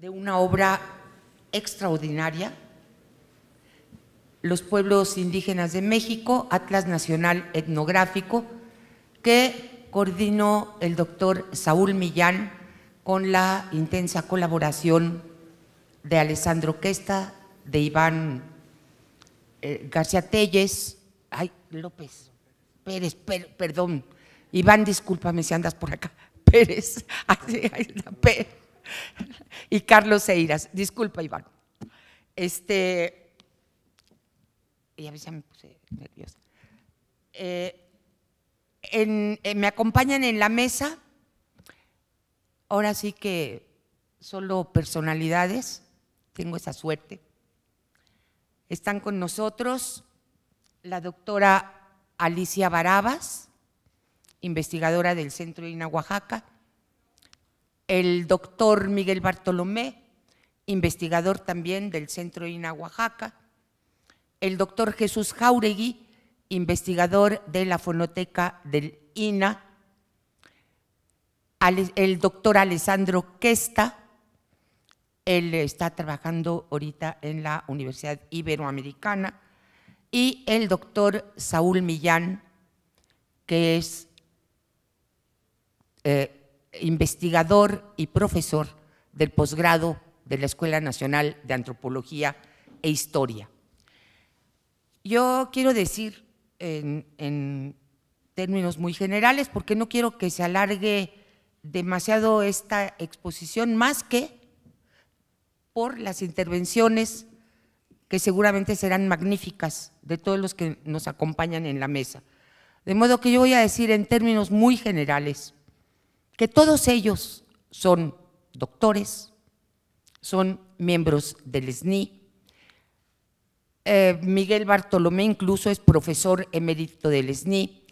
de una obra extraordinaria, Los pueblos indígenas de México, Atlas Nacional Etnográfico, que coordinó el doctor Saúl Millán con la intensa colaboración de Alessandro Questa, de Iván eh, García Telles, ay, López, Pérez, perdón, Iván, discúlpame si andas por acá, Pérez, ahí está, la Pérez y Carlos Seiras. Disculpa, Iván. Este, me puse eh, eh, me acompañan en la mesa, ahora sí que solo personalidades, tengo esa suerte. Están con nosotros la doctora Alicia Barabas, investigadora del Centro INA Oaxaca, el doctor Miguel Bartolomé, investigador también del Centro INA Oaxaca, el doctor Jesús Jauregui, investigador de la fonoteca del INA, el doctor Alessandro Questa, él está trabajando ahorita en la Universidad Iberoamericana, y el doctor Saúl Millán, que es eh, investigador y profesor del posgrado de la Escuela Nacional de Antropología e Historia. Yo quiero decir en, términos muy generales, porque no quiero que se alargue demasiado esta exposición, más que por las intervenciones que seguramente serán magníficas de todos los que nos acompañan en la mesa. De modo que yo voy a decir en términos muy generales que todos ellos son doctores, son miembros del SNI. Eh, Miguel Bartolomé incluso es profesor emérito del SNI.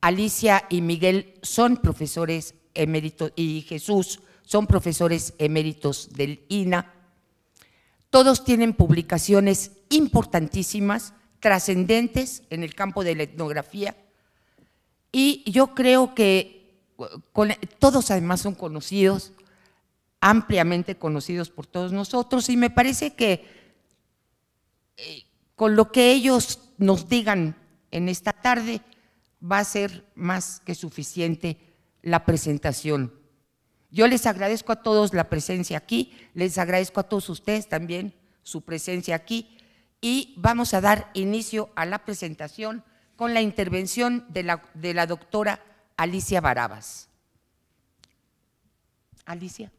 Alicia y Miguel son profesores eméritos y Jesús son profesores eméritos del INA. Todos tienen publicaciones importantísimas, trascendentes en el campo de la etnografía. Y yo creo que con, todos además son conocidos, ampliamente conocidos por todos nosotros, y me parece que eh, con lo que ellos nos digan en esta tarde va a ser más que suficiente la presentación. Yo les agradezco a todos la presencia aquí, les agradezco a todos ustedes también su presencia aquí y vamos a dar inicio a la presentación con la intervención de la doctora. Alicia Barabas. Alicia.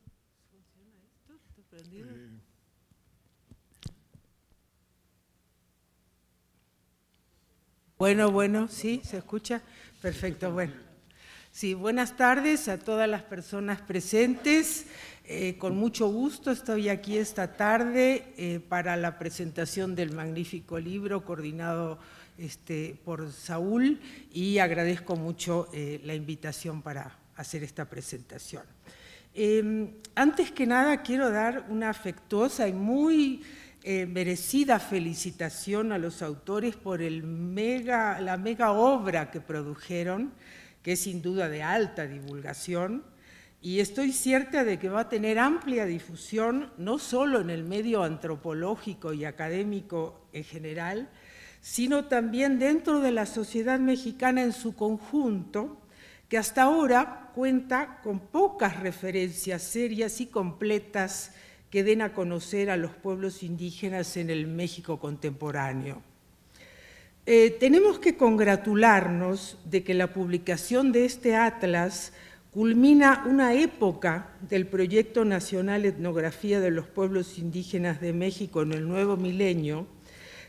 Bueno, bueno, sí, se escucha. Perfecto, bueno. Sí, buenas tardes a todas las personas presentes. Eh, con mucho gusto estoy aquí esta tarde eh, para la presentación del magnífico libro coordinado este, por Saúl y agradezco mucho eh, la invitación para hacer esta presentación. Em, antes que nada quiero dar una afectuosa y muy eh, merecida felicitación a los autores por la mega obra que produjeron, que es sin duda de alta divulgación, y estoy cierta de que va a tener amplia difusión, no sólo en el medio antropológico y académico en general, sino también dentro de la sociedad mexicana en su conjunto, que hasta ahora cuenta con pocas referencias serias y completas que den a conocer a los pueblos indígenas en el México contemporáneo. Eh, tenemos que congratularnos de que la publicación de este atlas culmina una época del proyecto nacional Etnografía de los Pueblos Indígenas de México en el nuevo milenio,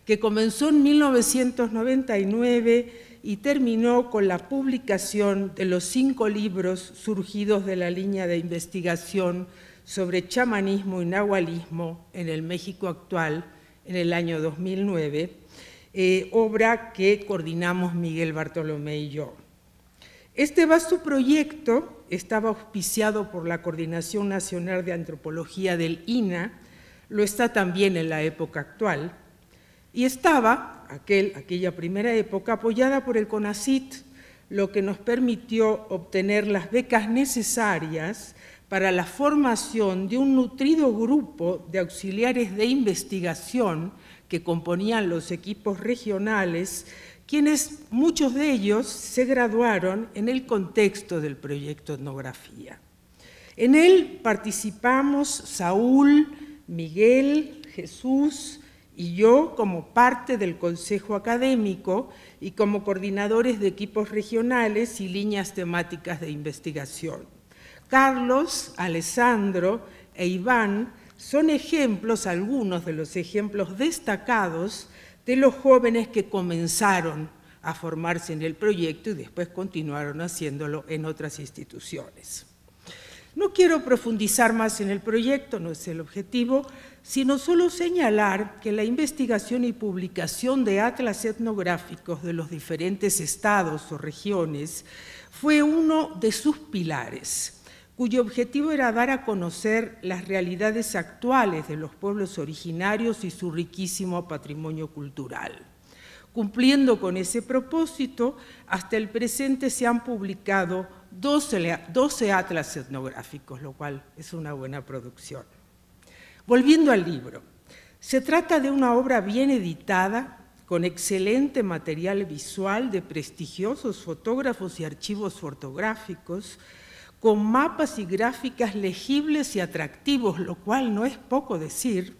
que comenzó en 1999 y terminó con la publicación de los cinco libros surgidos de la línea de investigación sobre chamanismo y nahualismo en el México actual en el año 2009, eh, obra que coordinamos Miguel Bartolomé y yo. Este vasto proyecto estaba auspiciado por la Coordinación Nacional de Antropología del INA, lo está también en la época actual, y estaba, aquella primera época, apoyada por el CONACIT, lo que nos permitió obtener las becas necesarias para la formación de un nutrido grupo de auxiliares de investigación que componían los equipos regionales, quienes muchos de ellos se graduaron en el contexto del proyecto etnografía. En él participamos Saúl, Miguel, Jesús, y yo como parte del Consejo Académico y como coordinadores de equipos regionales y líneas temáticas de investigación. Carlos, Alessandro e Iván son ejemplos, algunos de los ejemplos destacados de los jóvenes que comenzaron a formarse en el proyecto y después continuaron haciéndolo en otras instituciones. No quiero profundizar más en el proyecto, no es el objetivo, sino solo señalar que la investigación y publicación de atlas etnográficos de los diferentes estados o regiones fue uno de sus pilares, cuyo objetivo era dar a conocer las realidades actuales de los pueblos originarios y su riquísimo patrimonio cultural. Cumpliendo con ese propósito, hasta el presente se han publicado 12, atlas etnográficos, lo cual es una buena producción. Volviendo al libro, se trata de una obra bien editada, con excelente material visual de prestigiosos fotógrafos y archivos fotográficos, con mapas y gráficas legibles y atractivos, lo cual no es poco decir,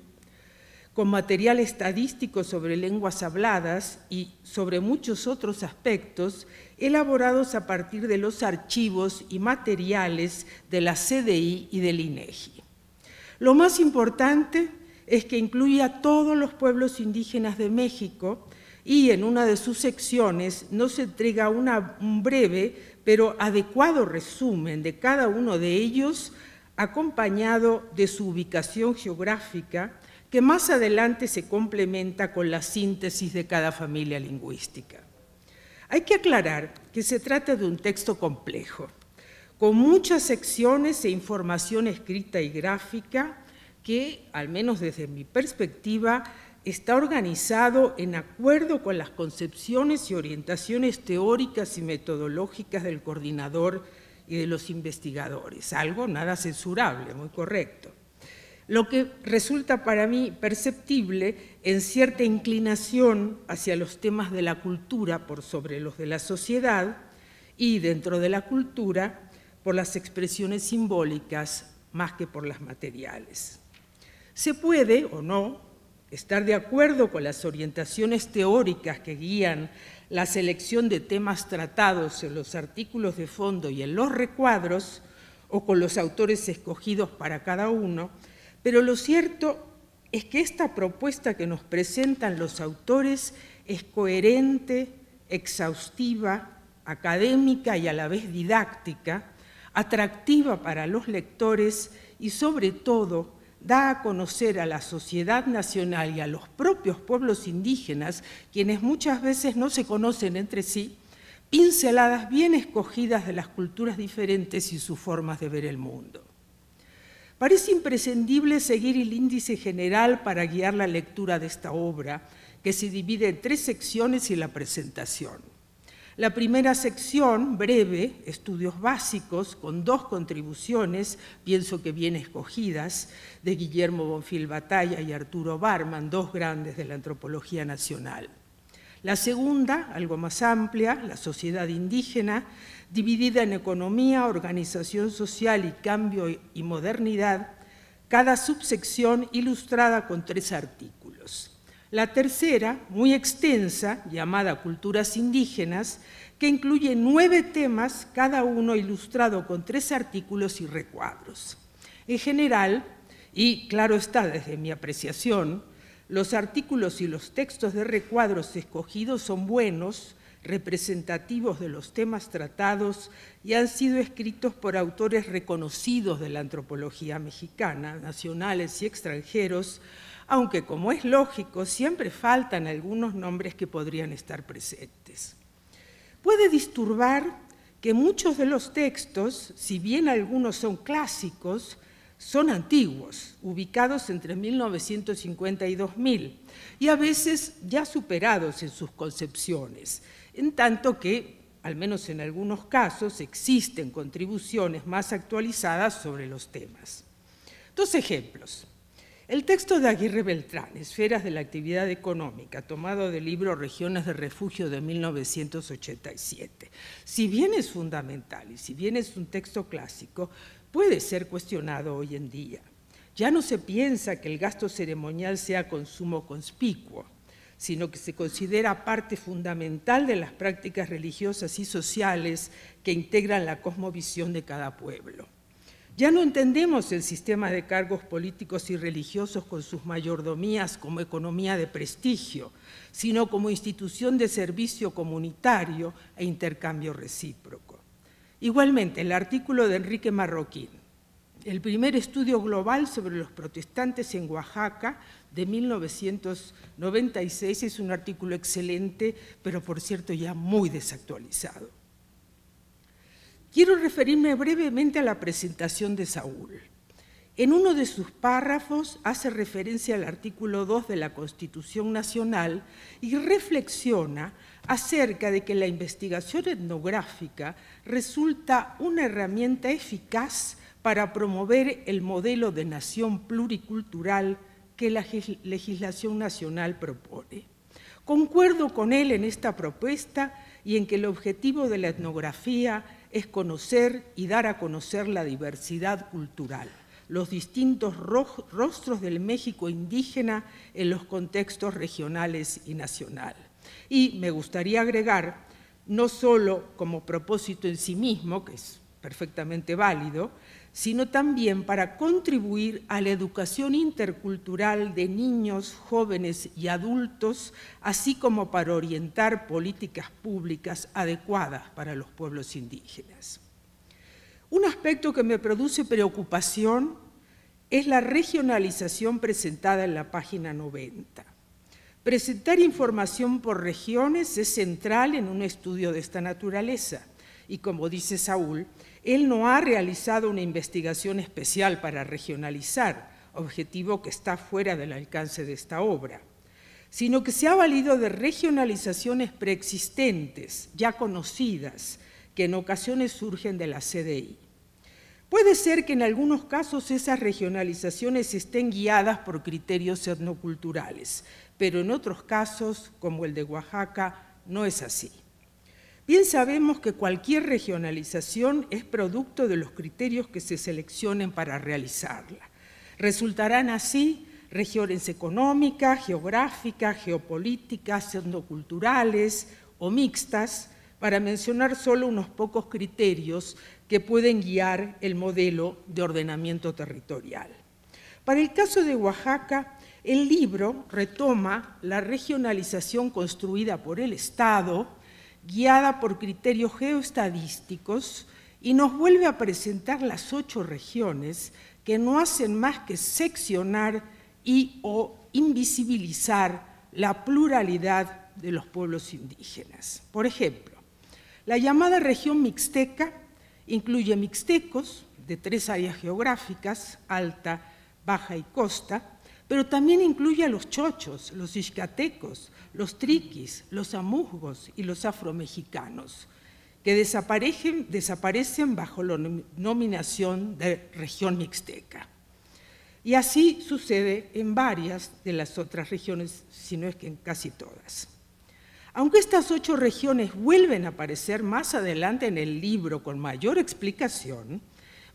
con material estadístico sobre lenguas habladas y sobre muchos otros aspectos, elaborados a partir de los archivos y materiales de la CDI y del INEGI. E Lo más importante es que incluye a todos los pueblos indígenas de México y en una de sus secciones nos entrega un breve pero adecuado resumen de cada uno de ellos acompañado de su ubicación geográfica que más adelante se complementa con la síntesis de cada familia lingüística. Hay que aclarar que se trata de un texto complejo, con muchas secciones e información escrita y gráfica que, al menos desde mi perspectiva, está organizado en acuerdo con las concepciones y orientaciones teóricas y metodológicas del coordinador y de los investigadores, algo nada censurable, muy correcto lo que resulta para mí perceptible en cierta inclinación hacia los temas de la cultura por sobre los de la sociedad y dentro de la cultura por las expresiones simbólicas más que por las materiales. Se puede o no estar de acuerdo con las orientaciones teóricas que guían la selección de temas tratados en los artículos de fondo y en los recuadros, o con los autores escogidos para cada uno, pero lo cierto es que esta propuesta que nos presentan los autores es coherente, exhaustiva, académica y a la vez didáctica, atractiva para los lectores y sobre todo da a conocer a la sociedad nacional y a los propios pueblos indígenas, quienes muchas veces no se conocen entre sí, pinceladas bien escogidas de las culturas diferentes y sus formas de ver el mundo. Parece imprescindible seguir el índice general para guiar la lectura de esta obra, que se divide en tres secciones y la presentación. La primera sección, breve, estudios básicos, con dos contribuciones, pienso que bien escogidas, de Guillermo Bonfil Batalla y Arturo Barman, dos grandes de la antropología nacional. La segunda, algo más amplia, la sociedad indígena, dividida en economía, organización social y cambio y modernidad, cada subsección ilustrada con tres artículos. La tercera, muy extensa, llamada Culturas Indígenas, que incluye nueve temas, cada uno ilustrado con tres artículos y recuadros. En general, y claro está desde mi apreciación, los artículos y los textos de recuadros escogidos son buenos, representativos de los temas tratados y han sido escritos por autores reconocidos de la antropología mexicana, nacionales y extranjeros, aunque como es lógico, siempre faltan algunos nombres que podrían estar presentes. Puede disturbar que muchos de los textos, si bien algunos son clásicos, son antiguos, ubicados entre 1950 y 2000, y a veces ya superados en sus concepciones, en tanto que, al menos en algunos casos, existen contribuciones más actualizadas sobre los temas. Dos ejemplos. El texto de Aguirre Beltrán, Esferas de la Actividad Económica, tomado del libro Regiones de Refugio de 1987. Si bien es fundamental y si bien es un texto clásico, puede ser cuestionado hoy en día. Ya no se piensa que el gasto ceremonial sea consumo conspicuo sino que se considera parte fundamental de las prácticas religiosas y sociales que integran la cosmovisión de cada pueblo. Ya no entendemos el sistema de cargos políticos y religiosos con sus mayordomías como economía de prestigio, sino como institución de servicio comunitario e intercambio recíproco. Igualmente, el artículo de Enrique Marroquín, el primer estudio global sobre los protestantes en Oaxaca de 1996. Es un artículo excelente, pero por cierto ya muy desactualizado. Quiero referirme brevemente a la presentación de Saúl. En uno de sus párrafos hace referencia al artículo 2 de la Constitución Nacional y reflexiona acerca de que la investigación etnográfica resulta una herramienta eficaz para promover el modelo de nación pluricultural que la legislación nacional propone. Concuerdo con él en esta propuesta y en que el objetivo de la etnografía es conocer y dar a conocer la diversidad cultural, los distintos rostros del México indígena en los contextos regionales y nacional. Y me gustaría agregar, no solo como propósito en sí mismo, que es perfectamente válido, sino también para contribuir a la educación intercultural de niños, jóvenes y adultos, así como para orientar políticas públicas adecuadas para los pueblos indígenas. Un aspecto que me produce preocupación es la regionalización presentada en la página 90. Presentar información por regiones es central en un estudio de esta naturaleza y, como dice Saúl, él no ha realizado una investigación especial para regionalizar, objetivo que está fuera del alcance de esta obra, sino que se ha valido de regionalizaciones preexistentes, ya conocidas, que en ocasiones surgen de la CDI. Puede ser que en algunos casos esas regionalizaciones estén guiadas por criterios etnoculturales, pero en otros casos, como el de Oaxaca, no es así. Bien sabemos que cualquier regionalización es producto de los criterios que se seleccionen para realizarla. Resultarán así regiones económicas, geográficas, geopolíticas, etnoculturales o mixtas, para mencionar solo unos pocos criterios que pueden guiar el modelo de ordenamiento territorial. Para el caso de Oaxaca, el libro retoma la regionalización construida por el Estado guiada por criterios geoestadísticos y nos vuelve a presentar las ocho regiones que no hacen más que seccionar y o invisibilizar la pluralidad de los pueblos indígenas. Por ejemplo, la llamada región mixteca incluye mixtecos de tres áreas geográficas, alta, baja y costa, pero también incluye a los chochos, los iscatecos, los triquis, los amuzgos y los afromexicanos, que desaparecen, desaparecen bajo la nominación de región mixteca. Y así sucede en varias de las otras regiones, si no es que en casi todas. Aunque estas ocho regiones vuelven a aparecer más adelante en el libro con mayor explicación,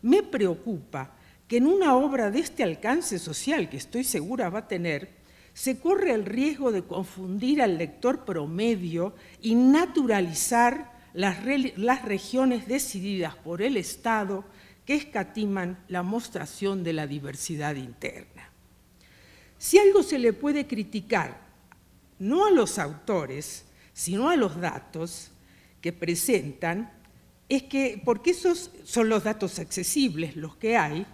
me preocupa que en una obra de este alcance social, que estoy segura va a tener, se corre el riesgo de confundir al lector promedio y naturalizar las, las regiones decididas por el Estado que escatiman la mostración de la diversidad interna. Si algo se le puede criticar, no a los autores, sino a los datos que presentan, es que, porque esos son los datos accesibles, los que hay,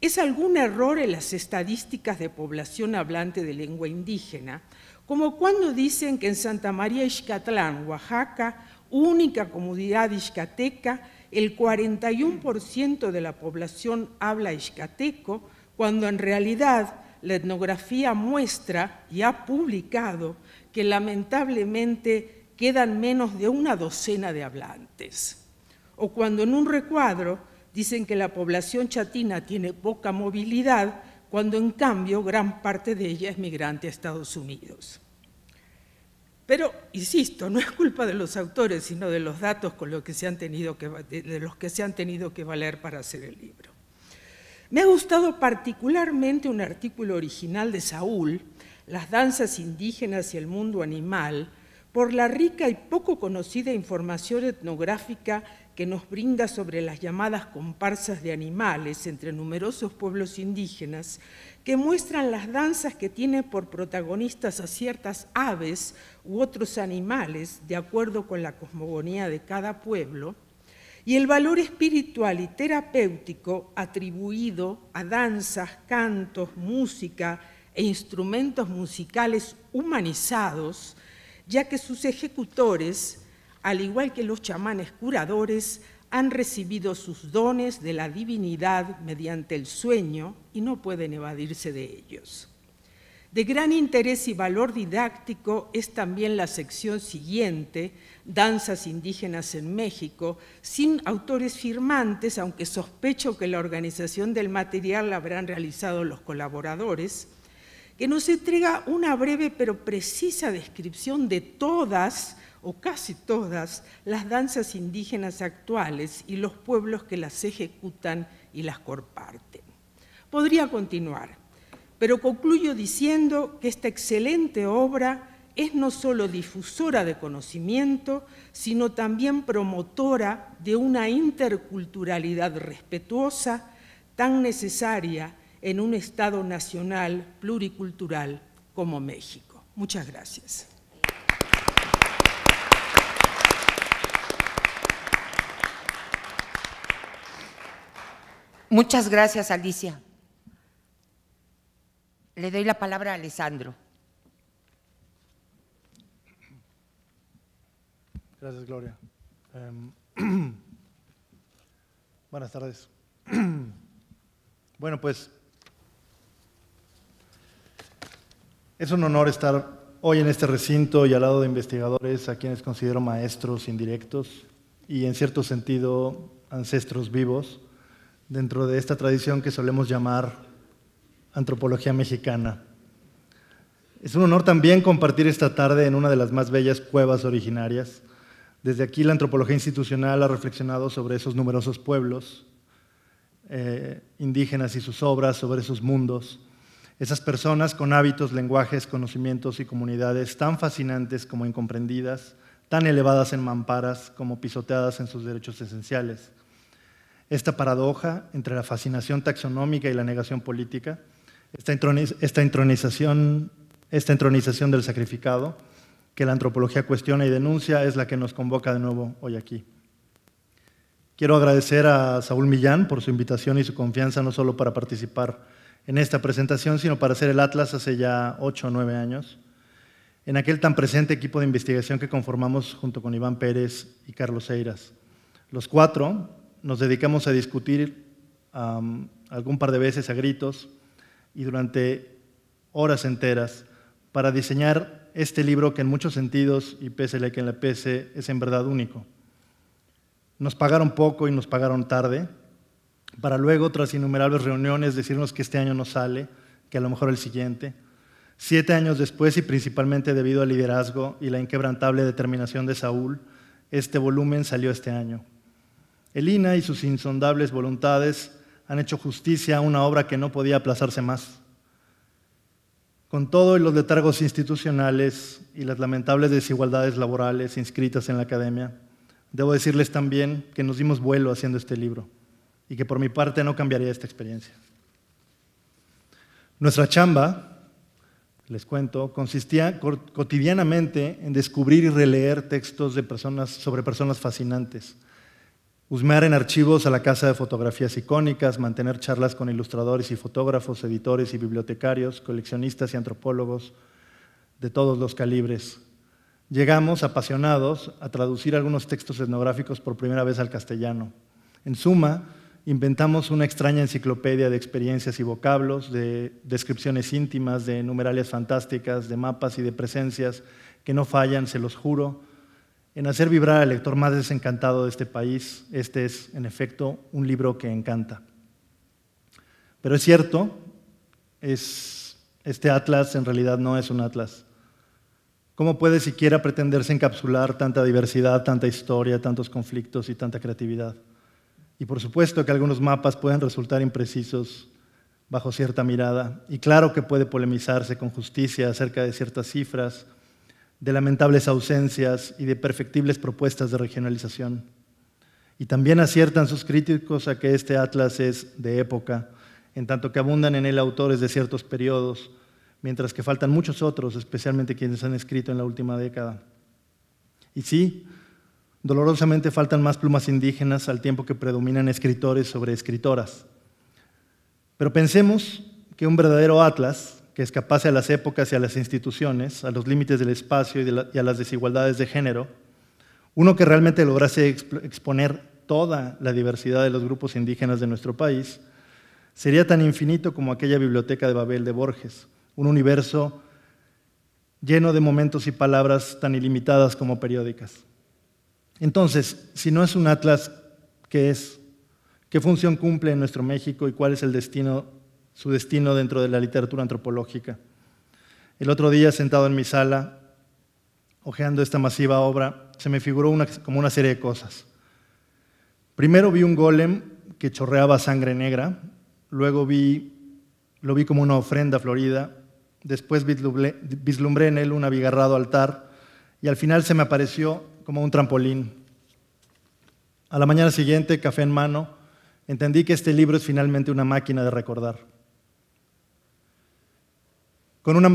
¿Es algún error en las estadísticas de población hablante de lengua indígena? Como cuando dicen que en Santa María Ixcatlán, Oaxaca, única comunidad ixcateca, el 41% de la población habla ixcateco, cuando en realidad la etnografía muestra y ha publicado que lamentablemente quedan menos de una docena de hablantes. O cuando en un recuadro Dicen que la población chatina tiene poca movilidad, cuando en cambio gran parte de ella es migrante a Estados Unidos. Pero, insisto, no es culpa de los autores, sino de los datos con los que se han tenido que, de los que se han tenido que valer para hacer el libro. Me ha gustado particularmente un artículo original de Saúl, Las danzas indígenas y el mundo animal, por la rica y poco conocida información etnográfica que nos brinda sobre las llamadas comparsas de animales entre numerosos pueblos indígenas, que muestran las danzas que tienen por protagonistas a ciertas aves u otros animales, de acuerdo con la cosmogonía de cada pueblo, y el valor espiritual y terapéutico atribuido a danzas, cantos, música e instrumentos musicales humanizados, ya que sus ejecutores, al igual que los chamanes curadores, han recibido sus dones de la divinidad mediante el sueño y no pueden evadirse de ellos. De gran interés y valor didáctico es también la sección siguiente, Danzas indígenas en México, sin autores firmantes, aunque sospecho que la organización del material la habrán realizado los colaboradores, que nos entrega una breve pero precisa descripción de todas o casi todas las danzas indígenas actuales y los pueblos que las ejecutan y las comparten. Podría continuar, pero concluyo diciendo que esta excelente obra es no solo difusora de conocimiento, sino también promotora de una interculturalidad respetuosa tan necesaria en un Estado nacional pluricultural como México. Muchas gracias. Muchas gracias, Alicia. Le doy la palabra a Alessandro. Gracias, Gloria. Em, buenas tardes. bueno, pues Es un honor estar hoy en este recinto y al lado de investigadores a quienes considero maestros indirectos y en cierto sentido ancestros vivos dentro de esta tradición que solemos llamar antropología mexicana. Es un honor también compartir esta tarde en una de las más bellas cuevas originarias. Desde aquí la antropología institucional ha reflexionado sobre esos numerosos pueblos eh, indígenas y sus obras, sobre sus mundos, esas personas con hábitos, lenguajes, conocimientos y comunidades tan fascinantes como incomprendidas, tan elevadas en mamparas como pisoteadas en sus derechos esenciales. Esta paradoja entre la fascinación taxonómica y la negación política, esta, esta, entronización, entronización del sacrificado que la antropología cuestiona y denuncia es la que nos convoca de nuevo hoy aquí. Quiero agradecer a Saúl Millán por su invitación y su confianza no solo para participar en esta presentación, sino para hacer el Atlas hace ya ocho o nueve años, en aquel tan presente equipo de investigación que conformamos junto con Iván Pérez y Carlos Eiras. Los cuatro nos dedicamos a discutir algún par de veces a gritos y durante horas enteras para diseñar este libro que en muchos sentidos, y pese a que en la PC es en verdad único. Nos pagaron poco y nos pagaron tarde, para luego, tras innumerables reuniones, decirnos que este año no sale, que a lo mejor el siguiente. Siete años después, y principalmente debido al liderazgo y la inquebrantable determinación de Saúl, este volumen salió este año. El y sus insondables voluntades han hecho justicia a una obra que no podía aplazarse más. Con todo y los letargos institucionales y las lamentables desigualdades laborales inscritas en la academia, debo decirles también que nos dimos vuelo haciendo este libro y que por mi parte no cambiaría esta experiencia. Nuestra chamba, les cuento, consistía cotidianamente en descubrir y releer textos de personas, sobre personas fascinantes, husmear en archivos a la casa de fotografías icónicas, mantener charlas con ilustradores y fotógrafos, editores y bibliotecarios, coleccionistas y antropólogos de todos los calibres. Llegamos, apasionados, a traducir algunos textos etnográficos por primera vez al castellano. En suma, inventamos una extraña enciclopedia de experiencias y vocablos, de descripciones íntimas, de numerales fantásticas, de mapas y de presencias que no fallan, se los juro, en hacer vibrar al lector más desencantado de este país. Este es, en efecto, un libro que encanta. Pero es cierto, este atlas en realidad no es un atlas. ¿Cómo puede siquiera pretenderse encapsular tanta diversidad, tanta historia, tantos conflictos y tanta creatividad? Y por supuesto que algunos mapas pueden resultar imprecisos bajo cierta mirada. Y claro que puede polemizarse con justicia acerca de ciertas cifras, de lamentables ausencias y de perfectibles propuestas de regionalización. Y también aciertan sus críticos a que este atlas es de época, en tanto que abundan en él autores de ciertos periodos, mientras que faltan muchos otros, especialmente quienes han escrito en la última década. Y sí, Dolorosamente faltan más plumas indígenas al tiempo que predominan escritores sobre escritoras. Pero pensemos que un verdadero atlas, que escapase a las épocas y a las instituciones, a los límites del espacio y, a las desigualdades de género, uno que realmente lograse exponer toda la diversidad de los grupos indígenas de nuestro país, sería tan infinito como aquella biblioteca de Babel de Borges, un universo lleno de momentos y palabras tan ilimitadas como periódicas. Entonces, si no es un atlas, ¿qué es? ¿Qué función cumple en nuestro México y cuál es su destino dentro de la literatura antropológica? El otro día, sentado en mi sala, hojeando esta masiva obra, se me figuró como una serie de cosas. Primero vi un golem que chorreaba sangre negra, luego lo vi como una ofrenda florida, después vislumbré en él un abigarrado altar y al final se me apareció como un trampolín. A la mañana siguiente, café en mano, entendí que este libro es finalmente una máquina de recordar. Con una,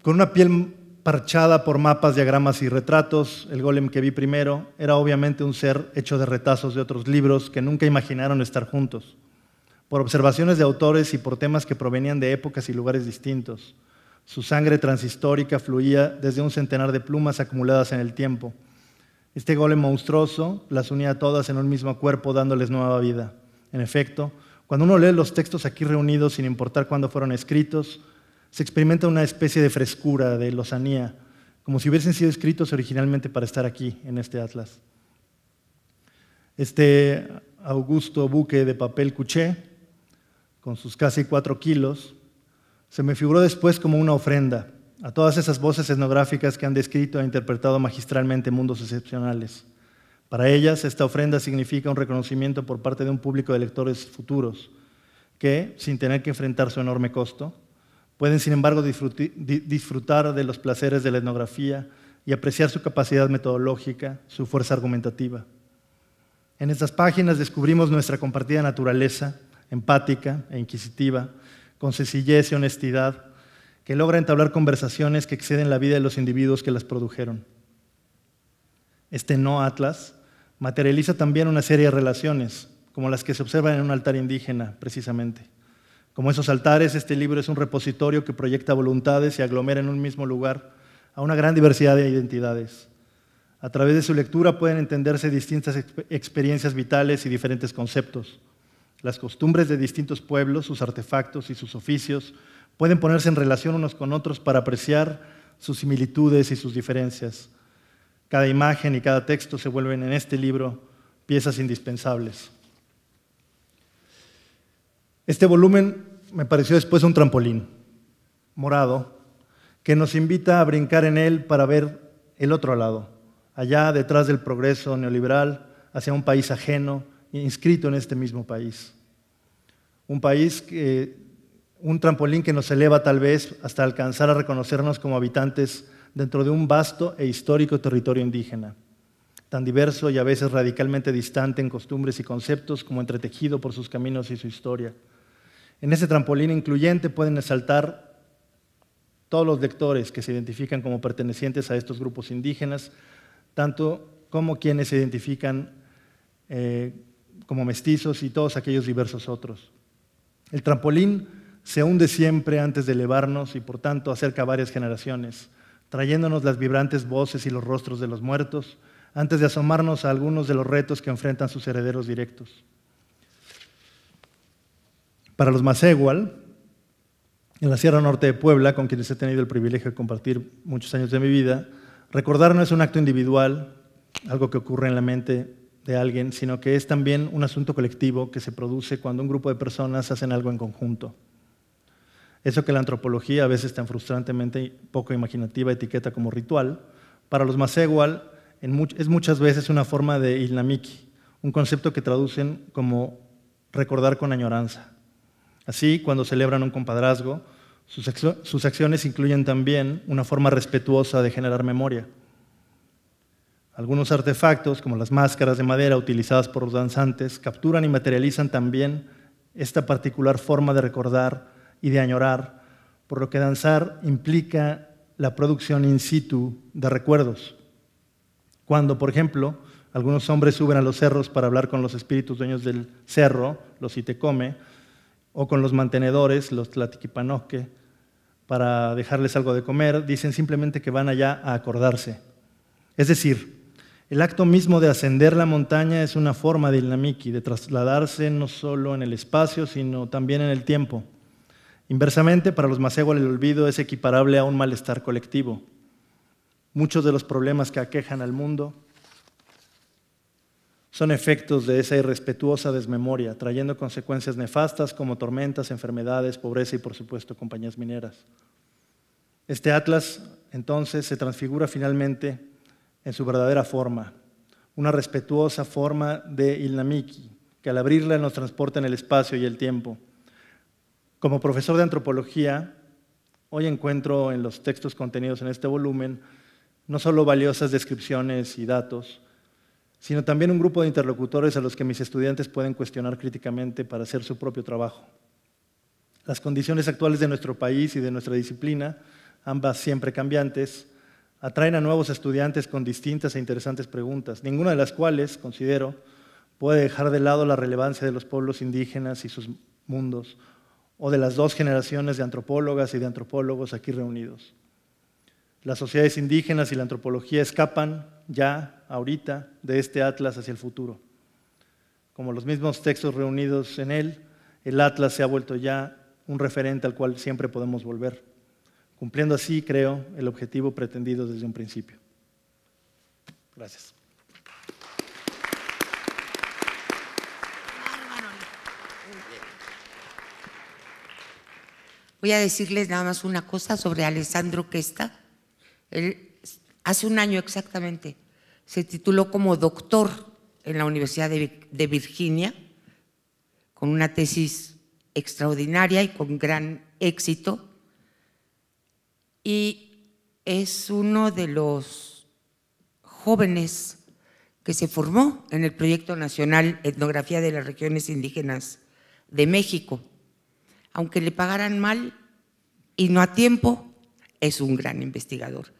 con una piel parchada por mapas, diagramas y retratos, el golem que vi primero era obviamente un ser hecho de retazos de otros libros que nunca imaginaron estar juntos, por observaciones de autores y por temas que provenían de épocas y lugares distintos. Su sangre transhistórica fluía desde un centenar de plumas acumuladas en el tiempo este golem monstruoso las unía a todas en un mismo cuerpo dándoles nueva vida. En efecto, cuando uno lee los textos aquí reunidos sin importar cuándo fueron escritos, se experimenta una especie de frescura, de lozanía, como si hubiesen sido escritos originalmente para estar aquí, en este atlas. Este augusto buque de papel cuché, con sus casi cuatro kilos, se me figuró después como una ofrenda, a todas esas voces etnográficas que han descrito e interpretado magistralmente mundos excepcionales. Para ellas, esta ofrenda significa un reconocimiento por parte de un público de lectores futuros que, sin tener que enfrentar su enorme costo, pueden sin embargo disfrutar de los placeres de la etnografía y apreciar su capacidad metodológica, su fuerza argumentativa. En estas páginas descubrimos nuestra compartida naturaleza, empática e inquisitiva, con sencillez y honestidad, que logra entablar conversaciones que exceden la vida de los individuos que las produjeron. Este no atlas materializa también una serie de relaciones, como las que se observan en un altar indígena, precisamente. Como esos altares, este libro es un repositorio que proyecta voluntades y aglomera en un mismo lugar a una gran diversidad de identidades. A través de su lectura pueden entenderse distintas experiencias vitales y diferentes conceptos, las costumbres de distintos pueblos, sus artefactos y sus oficios, Pueden ponerse en relación unos con otros para apreciar sus similitudes y sus diferencias. Cada imagen y cada texto se vuelven en este libro piezas indispensables. Este volumen me pareció después un trampolín morado que nos invita a brincar en él para ver el otro lado, allá detrás del progreso neoliberal hacia un país ajeno, inscrito en este mismo país. Un país que un trampolín que nos eleva tal vez hasta alcanzar a reconocernos como habitantes dentro de un vasto e histórico territorio indígena, tan diverso y a veces radicalmente distante en costumbres y conceptos como entretejido por sus caminos y su historia. En ese trampolín incluyente pueden exaltar todos los lectores que se identifican como pertenecientes a estos grupos indígenas, tanto como quienes se identifican eh, como mestizos y todos aquellos diversos otros. El trampolín se hunde siempre antes de elevarnos y por tanto acerca varias generaciones, trayéndonos las vibrantes voces y los rostros de los muertos, antes de asomarnos a algunos de los retos que enfrentan sus herederos directos. Para los igual, en la Sierra Norte de Puebla, con quienes he tenido el privilegio de compartir muchos años de mi vida, recordar no es un acto individual, algo que ocurre en la mente de alguien, sino que es también un asunto colectivo que se produce cuando un grupo de personas hacen algo en conjunto. Eso que la antropología a veces tan frustrantemente poco imaginativa etiqueta como ritual, para los Masegual es muchas veces una forma de ilnamiki, un concepto que traducen como recordar con añoranza. Así, cuando celebran un compadrazgo, sus acciones incluyen también una forma respetuosa de generar memoria. Algunos artefactos, como las máscaras de madera utilizadas por los danzantes, capturan y materializan también esta particular forma de recordar y de añorar, por lo que danzar implica la producción in situ de recuerdos. Cuando, por ejemplo, algunos hombres suben a los cerros para hablar con los espíritus dueños del cerro, los itecome, o con los mantenedores, los tlatiquipanoque, para dejarles algo de comer, dicen simplemente que van allá a acordarse. Es decir, el acto mismo de ascender la montaña es una forma de ilnamiki, de trasladarse no solo en el espacio, sino también en el tiempo. Inversamente, para los macegos el olvido es equiparable a un malestar colectivo. Muchos de los problemas que aquejan al mundo son efectos de esa irrespetuosa desmemoria, trayendo consecuencias nefastas como tormentas, enfermedades, pobreza y, por supuesto, compañías mineras. Este atlas, entonces, se transfigura finalmente en su verdadera forma, una respetuosa forma de Ilnamiki, que al abrirla nos transporta en el espacio y el tiempo como profesor de antropología, hoy encuentro en los textos contenidos en este volumen no solo valiosas descripciones y datos, sino también un grupo de interlocutores a los que mis estudiantes pueden cuestionar críticamente para hacer su propio trabajo. Las condiciones actuales de nuestro país y de nuestra disciplina, ambas siempre cambiantes, atraen a nuevos estudiantes con distintas e interesantes preguntas, ninguna de las cuales, considero, puede dejar de lado la relevancia de los pueblos indígenas y sus mundos o de las dos generaciones de antropólogas y de antropólogos aquí reunidos. Las sociedades indígenas y la antropología escapan ya, ahorita, de este atlas hacia el futuro. Como los mismos textos reunidos en él, el atlas se ha vuelto ya un referente al cual siempre podemos volver, cumpliendo así, creo, el objetivo pretendido desde un principio. Gracias. Voy decirles nada más una cosa sobre Alessandro Questa. Él, hace un año exactamente, se tituló como doctor en la Universidad de Virginia, con una tesis extraordinaria y con gran éxito. Y es uno de los jóvenes que se formó en el Proyecto Nacional Etnografía de las Regiones Indígenas de México aunque le pagaran mal y no a tiempo, es un gran investigador.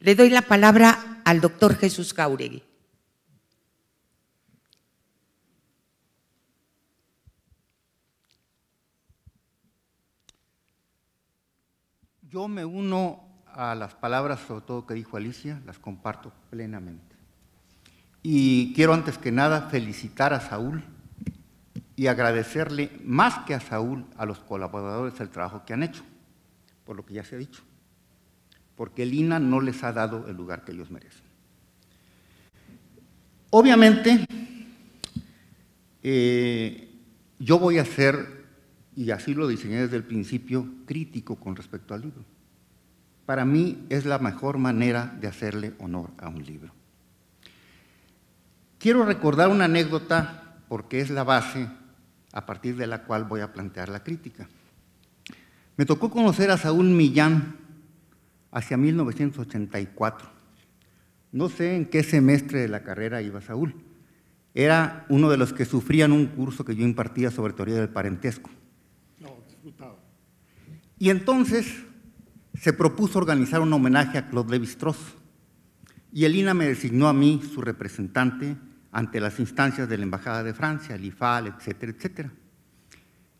Le doy la palabra al doctor Jesús Jauregui. Yo me uno a las palabras, sobre todo que dijo Alicia, las comparto plenamente. Y quiero antes que nada felicitar a Saúl y agradecerle más que a Saúl, a los colaboradores, el trabajo que han hecho, por lo que ya se ha dicho, porque el INA no les ha dado el lugar que ellos merecen. Obviamente, eh, yo voy a ser, y así lo diseñé desde el principio, crítico con respecto al libro. Para mí es la mejor manera de hacerle honor a un libro. Quiero recordar una anécdota porque es la base a partir de la cual voy a plantear la crítica. Me tocó conocer a Saúl Millán hacia 1984. No sé en qué semestre de la carrera iba Saúl. Era uno de los que sufrían un curso que yo impartía sobre teoría del parentesco. No, Y entonces se propuso organizar un homenaje a Claude Lévi-Strauss. Y el me designó a mí, su representante, ante las instancias de la Embajada de Francia, el IFAL, etcétera, etcétera.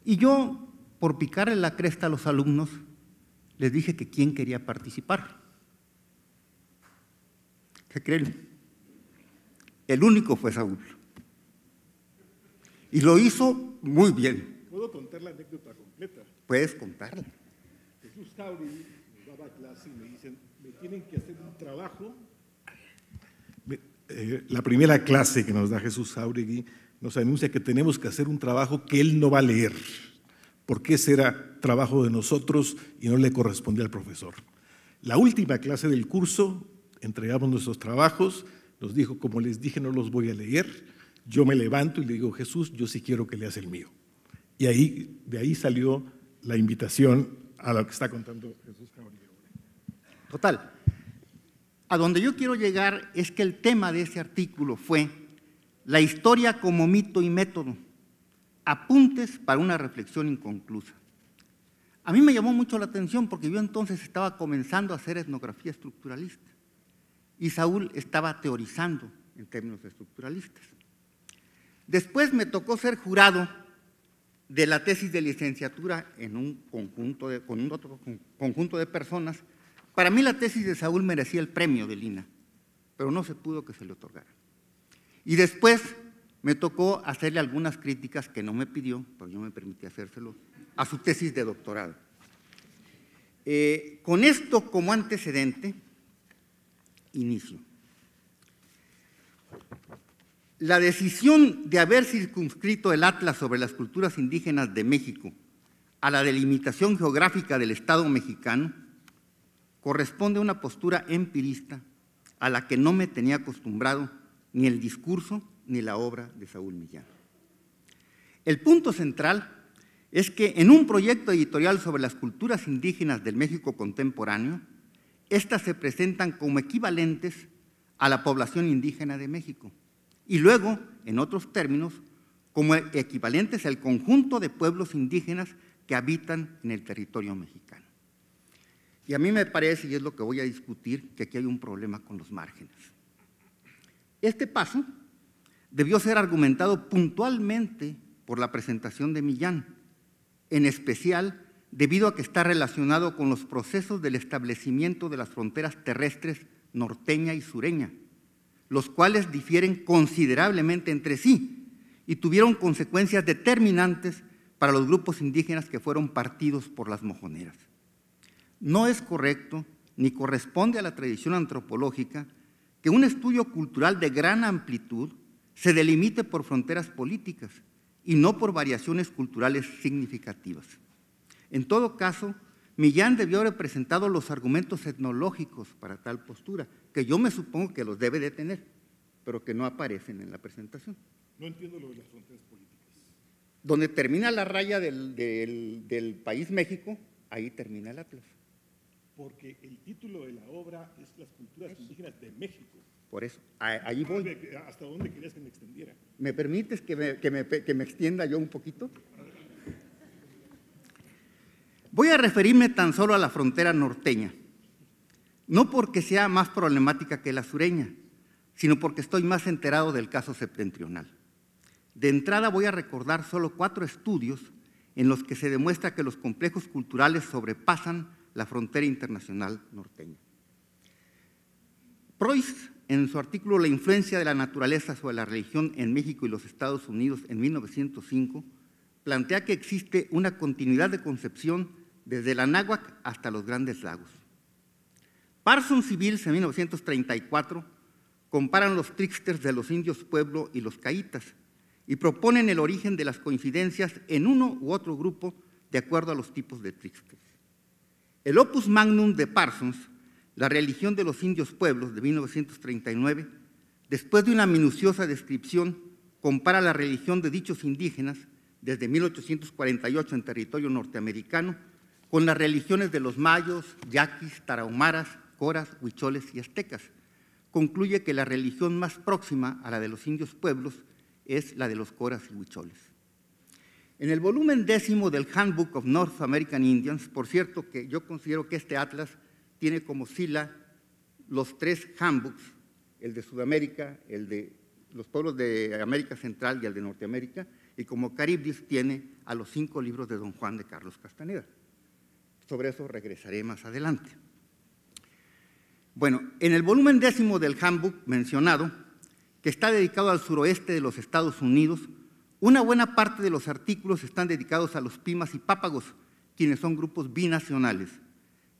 Y yo, por picarle la cresta a los alumnos, les dije que quién quería participar. ¿Qué creen? El único fue Saúl. Y lo hizo muy bien. ¿Puedo contar la anécdota completa? Puedes contarla. Jesús Tauri daba clase y me dicen, me tienen que hacer un trabajo eh, la primera clase que nos da Jesús Sauregui, nos anuncia que tenemos que hacer un trabajo que él no va a leer, porque ese era trabajo de nosotros y no le correspondía al profesor. La última clase del curso, entregamos nuestros trabajos, nos dijo, como les dije, no los voy a leer, yo me levanto y le digo, Jesús, yo sí quiero que leas el mío. Y ahí, de ahí salió la invitación a lo que está contando Jesús Total, a donde yo quiero llegar es que el tema de ese artículo fue la historia como mito y método, apuntes para una reflexión inconclusa. A mí me llamó mucho la atención porque yo entonces estaba comenzando a hacer etnografía estructuralista y Saúl estaba teorizando en términos estructuralistas. Después me tocó ser jurado de la tesis de licenciatura en un conjunto de, con un otro conjunto de personas para mí la tesis de Saúl merecía el premio de Lina, pero no se pudo que se le otorgara. Y después me tocó hacerle algunas críticas que no me pidió, pero yo me permití hacérselo, a su tesis de doctorado. Eh, con esto como antecedente, inicio. La decisión de haber circunscrito el Atlas sobre las culturas indígenas de México a la delimitación geográfica del Estado mexicano corresponde a una postura empirista a la que no me tenía acostumbrado ni el discurso ni la obra de Saúl Millán. El punto central es que en un proyecto editorial sobre las culturas indígenas del México contemporáneo, éstas se presentan como equivalentes a la población indígena de México y luego, en otros términos, como equivalentes al conjunto de pueblos indígenas que habitan en el territorio mexicano. Y a mí me parece, y es lo que voy a discutir, que aquí hay un problema con los márgenes. Este paso debió ser argumentado puntualmente por la presentación de Millán, en especial debido a que está relacionado con los procesos del establecimiento de las fronteras terrestres norteña y sureña, los cuales difieren considerablemente entre sí y tuvieron consecuencias determinantes para los grupos indígenas que fueron partidos por las mojoneras no es correcto ni corresponde a la tradición antropológica que un estudio cultural de gran amplitud se delimite por fronteras políticas y no por variaciones culturales significativas. En todo caso, Millán debió haber presentado los argumentos etnológicos para tal postura, que yo me supongo que los debe de tener, pero que no aparecen en la presentación. No entiendo lo de las fronteras políticas. Donde termina la raya del, país México, ahí termina el Atlas porque el título de la obra es Las culturas indígenas de México. Por eso, ahí voy. ¿Hasta dónde querías que me extendiera? ¿Me permites que me, que me, que me extienda yo un poquito? Voy a referirme tan solo a la frontera norteña, no porque sea más problemática que la sureña, sino porque estoy más enterado del caso septentrional. De entrada voy a recordar solo cuatro estudios en los que se demuestra que los complejos culturales sobrepasan la frontera internacional norteña. Preuss, en su artículo La influencia de la naturaleza sobre la religión en México y los Estados Unidos en 1905, plantea que existe una continuidad de concepción desde la náhuac hasta los grandes lagos. Parsons y Bills, en 1934, comparan los tricksters de los indios pueblo y los caitas y proponen el origen de las coincidencias en uno u otro grupo de acuerdo a los tipos de tricksters. El opus magnum de Parsons, La religión de los indios pueblos, de 1939, después de una minuciosa descripción, compara la religión de dichos indígenas desde 1848 en territorio norteamericano con las religiones de los mayos, yaquis, tarahumaras, coras, huicholes y aztecas. Concluye que la religión más próxima a la de los indios pueblos es la de los coras y huicholes. En el volumen décimo del Handbook of North American Indians, por cierto que yo considero que este atlas tiene como sila los tres handbooks, el de Sudamérica, el de los pueblos de América Central y el de Norteamérica, y como Caribdis tiene a los cinco libros de Don Juan de Carlos Castaneda. Sobre eso regresaré más adelante. Bueno, en el volumen décimo del handbook mencionado, que está dedicado al suroeste de los Estados Unidos, una buena parte de los artículos están dedicados a los pimas y pápagos, quienes son grupos binacionales,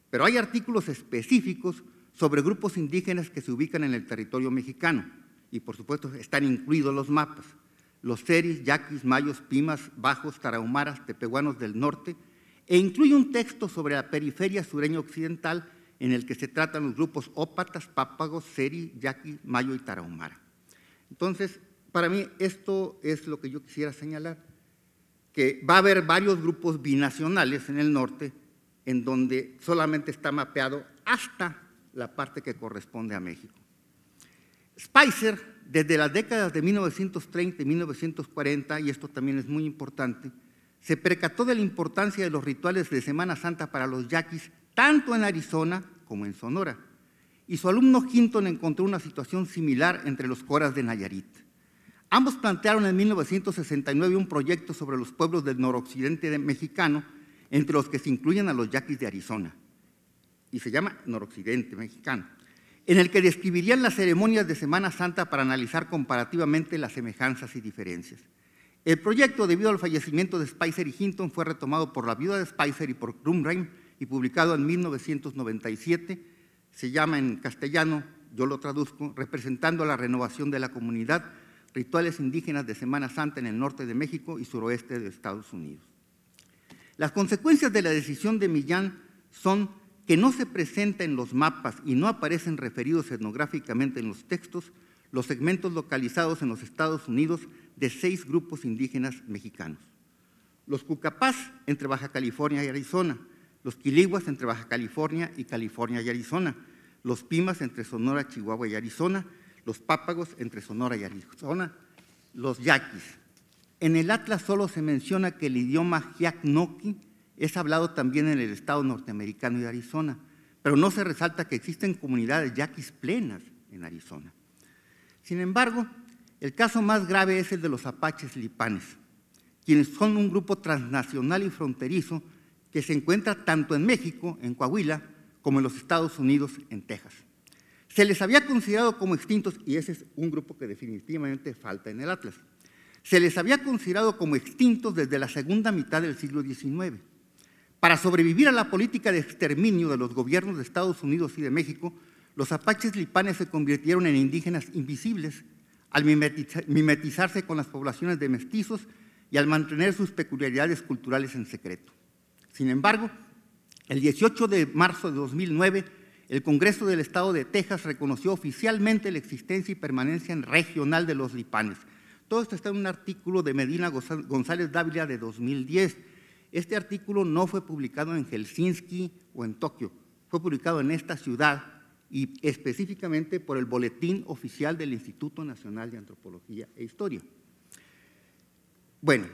pero hay artículos específicos sobre grupos indígenas que se ubican en el territorio mexicano y por supuesto están incluidos los mapas, los seris, yaquis, mayos, pimas, bajos, tarahumaras, tepehuanos del norte, e incluye un texto sobre la periferia sureño occidental en el que se tratan los grupos ópatas, pápagos, seri, Yaquis, mayo y tarahumara. Entonces, para mí esto es lo que yo quisiera señalar, que va a haber varios grupos binacionales en el norte en donde solamente está mapeado hasta la parte que corresponde a México. Spicer, desde las décadas de 1930 y 1940, y esto también es muy importante, se percató de la importancia de los rituales de Semana Santa para los yaquis, tanto en Arizona como en Sonora. Y su alumno Hinton encontró una situación similar entre los coras de Nayarit. Ambos plantearon en 1969 un proyecto sobre los pueblos del noroccidente mexicano, entre los que se incluyen a los yaquis de Arizona, y se llama Noroccidente Mexicano, en el que describirían las ceremonias de Semana Santa para analizar comparativamente las semejanzas y diferencias. El proyecto, debido al fallecimiento de Spicer y Hinton, fue retomado por la viuda de Spicer y por Krumrein y publicado en 1997. Se llama en castellano, yo lo traduzco, representando la renovación de la comunidad rituales indígenas de Semana Santa en el norte de México y suroeste de Estados Unidos. Las consecuencias de la decisión de Millán son que no se presenta en los mapas y no aparecen referidos etnográficamente en los textos los segmentos localizados en los Estados Unidos de seis grupos indígenas mexicanos. Los Cucapás entre Baja California y Arizona, los Quiliguas entre Baja California y California y Arizona, los Pimas entre Sonora, Chihuahua y Arizona, los pápagos entre Sonora y Arizona, los yaquis. En el Atlas solo se menciona que el idioma hiak-noki es hablado también en el estado norteamericano de Arizona, pero no se resalta que existen comunidades yaquis plenas en Arizona. Sin embargo, el caso más grave es el de los apaches lipanes, quienes son un grupo transnacional y fronterizo que se encuentra tanto en México, en Coahuila, como en los Estados Unidos, en Texas. Se les había considerado como extintos, y ese es un grupo que definitivamente falta en el Atlas. Se les había considerado como extintos desde la segunda mitad del siglo XIX. Para sobrevivir a la política de exterminio de los gobiernos de Estados Unidos y de México, los apaches lipanes se convirtieron en indígenas invisibles al mimetizarse con las poblaciones de mestizos y al mantener sus peculiaridades culturales en secreto. Sin embargo, el 18 de marzo de 2009, el Congreso del Estado de Texas reconoció oficialmente la existencia y permanencia regional de los lipanes. Todo esto está en un artículo de Medina González Dávila de 2010. Este artículo no fue publicado en Helsinki o en Tokio, fue publicado en esta ciudad y específicamente por el Boletín Oficial del Instituto Nacional de Antropología e Historia. Bueno,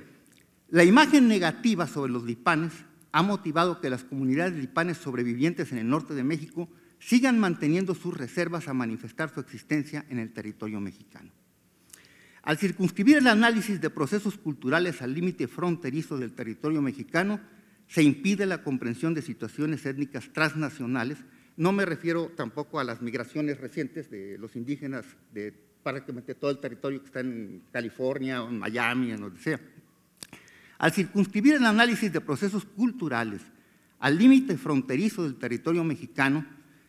la imagen negativa sobre los lipanes ha motivado que las comunidades lipanes sobrevivientes en el norte de México sigan manteniendo sus reservas a manifestar su existencia en el territorio mexicano. Al circunscribir el análisis de procesos culturales al límite fronterizo del territorio mexicano, se impide la comprensión de situaciones étnicas transnacionales. No me refiero tampoco a las migraciones recientes de los indígenas de prácticamente todo el territorio que está en California, en Miami, en donde sea. Al circunscribir el análisis de procesos culturales al límite fronterizo del territorio mexicano,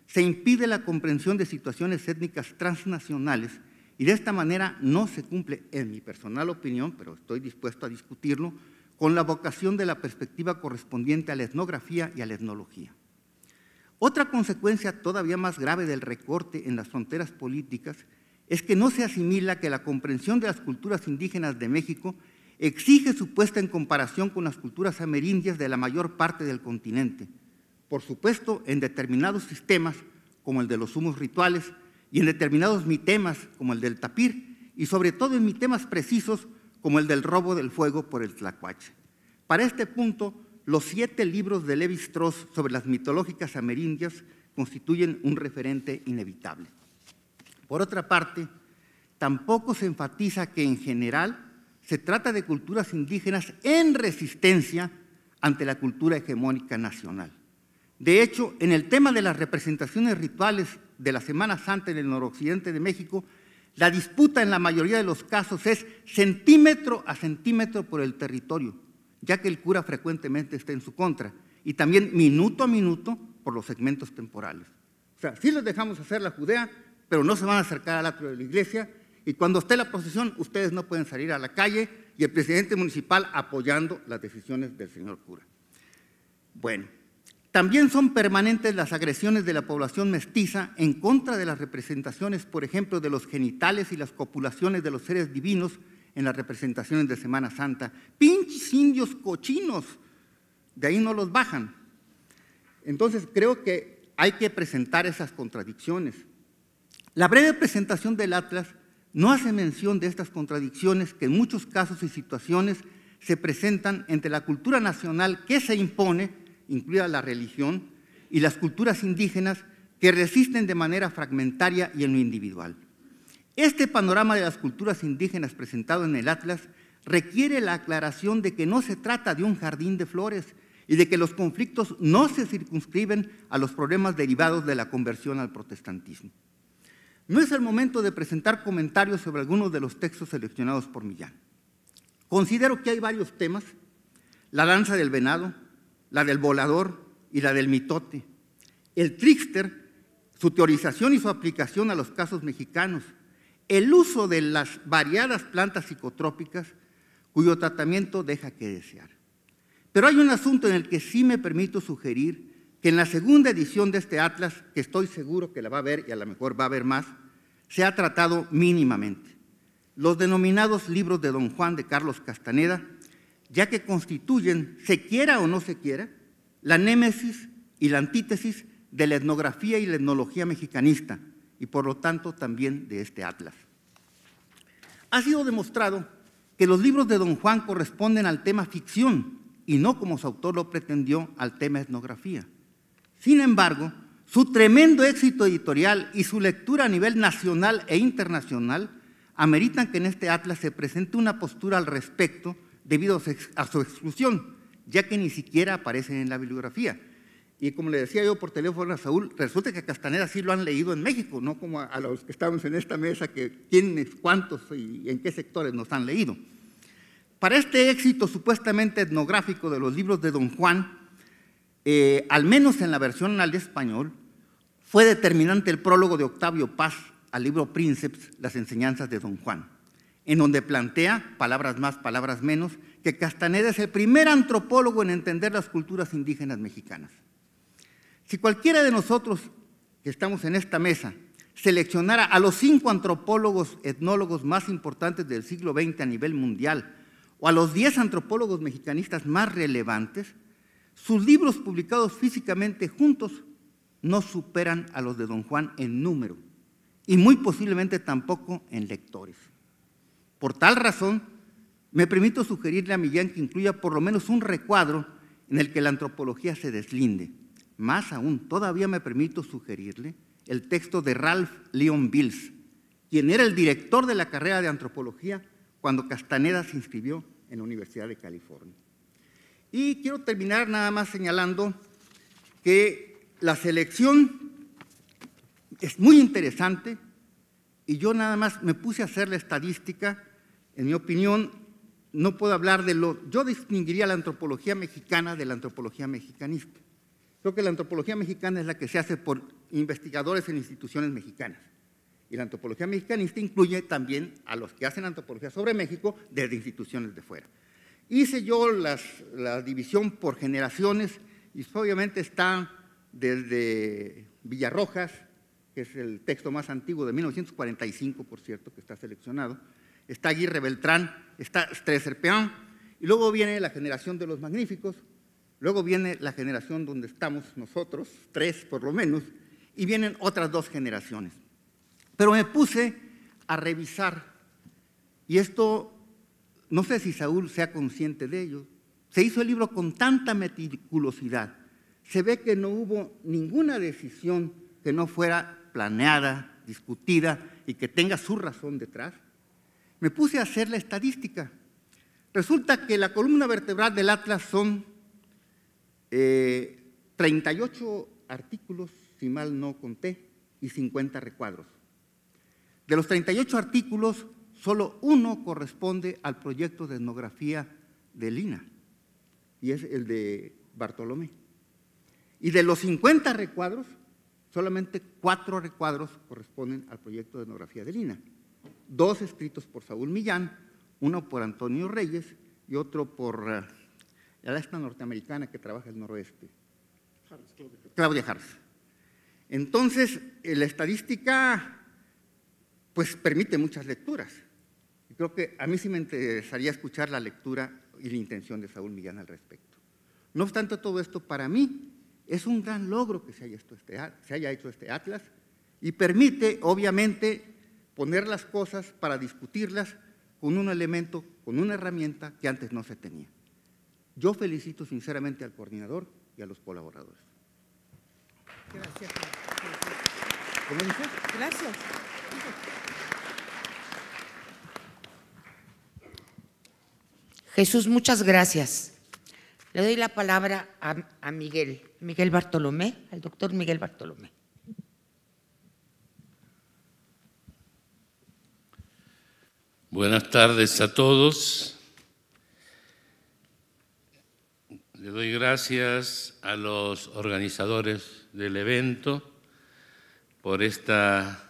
se impide la comprensión de situaciones étnicas transnacionales y de esta manera no se cumple, en mi personal opinión, pero estoy dispuesto a discutirlo, con la vocación de la perspectiva correspondiente a la etnografía y a la etnología. Otra consecuencia todavía más grave del recorte en las fronteras políticas es que no se asimila que la comprensión de las culturas indígenas de México exige su puesta en comparación con las culturas amerindias de la mayor parte del continente, por supuesto, en determinados sistemas como el de los humos rituales y en determinados mitemas como el del tapir y sobre todo en mitemas precisos como el del robo del fuego por el tlacuache. Para este punto, los siete libros de Levi Strauss sobre las mitológicas amerindias constituyen un referente inevitable. Por otra parte, tampoco se enfatiza que en general se trata de culturas indígenas en resistencia ante la cultura hegemónica nacional. De hecho, en el tema de las representaciones rituales de la Semana Santa en el noroccidente de México, la disputa en la mayoría de los casos es centímetro a centímetro por el territorio, ya que el cura frecuentemente está en su contra, y también minuto a minuto por los segmentos temporales. O sea, sí les dejamos hacer la Judea, pero no se van a acercar al atrio de la iglesia, y cuando esté la procesión, ustedes no pueden salir a la calle, y el presidente municipal apoyando las decisiones del señor cura. Bueno, también son permanentes las agresiones de la población mestiza en contra de las representaciones, por ejemplo, de los genitales y las copulaciones de los seres divinos en las representaciones de Semana Santa. Pinches indios cochinos, de ahí no los bajan. Entonces creo que hay que presentar esas contradicciones. La breve presentación del Atlas no hace mención de estas contradicciones que en muchos casos y situaciones se presentan entre la cultura nacional que se impone incluida la religión, y las culturas indígenas que resisten de manera fragmentaria y en lo individual. Este panorama de las culturas indígenas presentado en el Atlas requiere la aclaración de que no se trata de un jardín de flores y de que los conflictos no se circunscriben a los problemas derivados de la conversión al protestantismo. No es el momento de presentar comentarios sobre algunos de los textos seleccionados por Millán. Considero que hay varios temas, la danza del venado, la del volador y la del mitote. El trickster, su teorización y su aplicación a los casos mexicanos. El uso de las variadas plantas psicotrópicas cuyo tratamiento deja que desear. Pero hay un asunto en el que sí me permito sugerir que en la segunda edición de este atlas, que estoy seguro que la va a ver y a lo mejor va a ver más, se ha tratado mínimamente. Los denominados libros de Don Juan de Carlos Castaneda, ya que constituyen, se quiera o no se quiera, la némesis y la antítesis de la etnografía y la etnología mexicanista, y por lo tanto también de este atlas. Ha sido demostrado que los libros de don Juan corresponden al tema ficción y no, como su autor lo pretendió, al tema etnografía. Sin embargo, su tremendo éxito editorial y su lectura a nivel nacional e internacional ameritan que en este atlas se presente una postura al respecto debido a su exclusión, ya que ni siquiera aparecen en la bibliografía. Y como le decía yo por teléfono a Saúl, resulta que Castaneda sí lo han leído en México, no como a, los que estamos en esta mesa, que quiénes, cuántos y en qué sectores nos han leído. Para este éxito supuestamente etnográfico de los libros de Don Juan, eh, al menos en la versión al español, fue determinante el prólogo de Octavio Paz al libro Príncipes, las enseñanzas de Don Juan en donde plantea, palabras más, palabras menos, que Castaneda es el primer antropólogo en entender las culturas indígenas mexicanas. Si cualquiera de nosotros que estamos en esta mesa seleccionara a los cinco antropólogos etnólogos más importantes del siglo XX a nivel mundial, o a los diez antropólogos mexicanistas más relevantes, sus libros publicados físicamente juntos no superan a los de Don Juan en número y muy posiblemente tampoco en lectores. Por tal razón, me permito sugerirle a Millán que incluya por lo menos un recuadro en el que la antropología se deslinde. Más aún, todavía me permito sugerirle el texto de Ralph Leon Bills, quien era el director de la carrera de antropología cuando Castaneda se inscribió en la Universidad de California. Y quiero terminar nada más señalando que la selección es muy interesante y yo nada más me puse a hacer la estadística en mi opinión, no puedo hablar de lo... Yo distinguiría la antropología mexicana de la antropología mexicanista. Creo que la antropología mexicana es la que se hace por investigadores en instituciones mexicanas. Y la antropología mexicanista incluye también a los que hacen antropología sobre México desde instituciones de fuera. Hice yo la división por generaciones y obviamente está desde Villarrojas, que es el texto más antiguo de 1945, por cierto, que está seleccionado, está Aguirre Beltrán, está Peón, y luego viene la generación de los magníficos, luego viene la generación donde estamos nosotros, tres por lo menos, y vienen otras dos generaciones. Pero me puse a revisar, y esto no sé si Saúl sea consciente de ello, se hizo el libro con tanta meticulosidad, se ve que no hubo ninguna decisión que no fuera planeada, discutida y que tenga su razón detrás me puse a hacer la estadística. Resulta que la columna vertebral del Atlas son 38 eh, artículos, si mal no conté, y 50 recuadros. De los 38 artículos, solo uno corresponde al proyecto de etnografía de Lina, y es el de Bartolomé. Y de los 50 recuadros, solamente cuatro recuadros corresponden al proyecto de etnografía de Lina dos escritos por Saúl Millán, uno por Antonio Reyes y otro por eh, la esta norteamericana que trabaja el noroeste. Claudia. Harris. Entonces, eh, la estadística pues permite muchas lecturas. Y creo que a mí sí me interesaría escuchar la lectura y la intención de Saúl Millán al respecto. No obstante todo esto, para mí es un gran logro que se haya este hecho este atlas y permite, obviamente, poner las cosas para discutirlas con un elemento, con una herramienta que antes no se tenía. Yo felicito sinceramente al coordinador y a los colaboradores. Gracias. Gracias. Jesús, muchas gracias. Le doy la palabra a, a Miguel, Miguel Bartolomé, al doctor Miguel Bartolomé. Buenas tardes a todos. Le doy gracias a los organizadores del evento por esta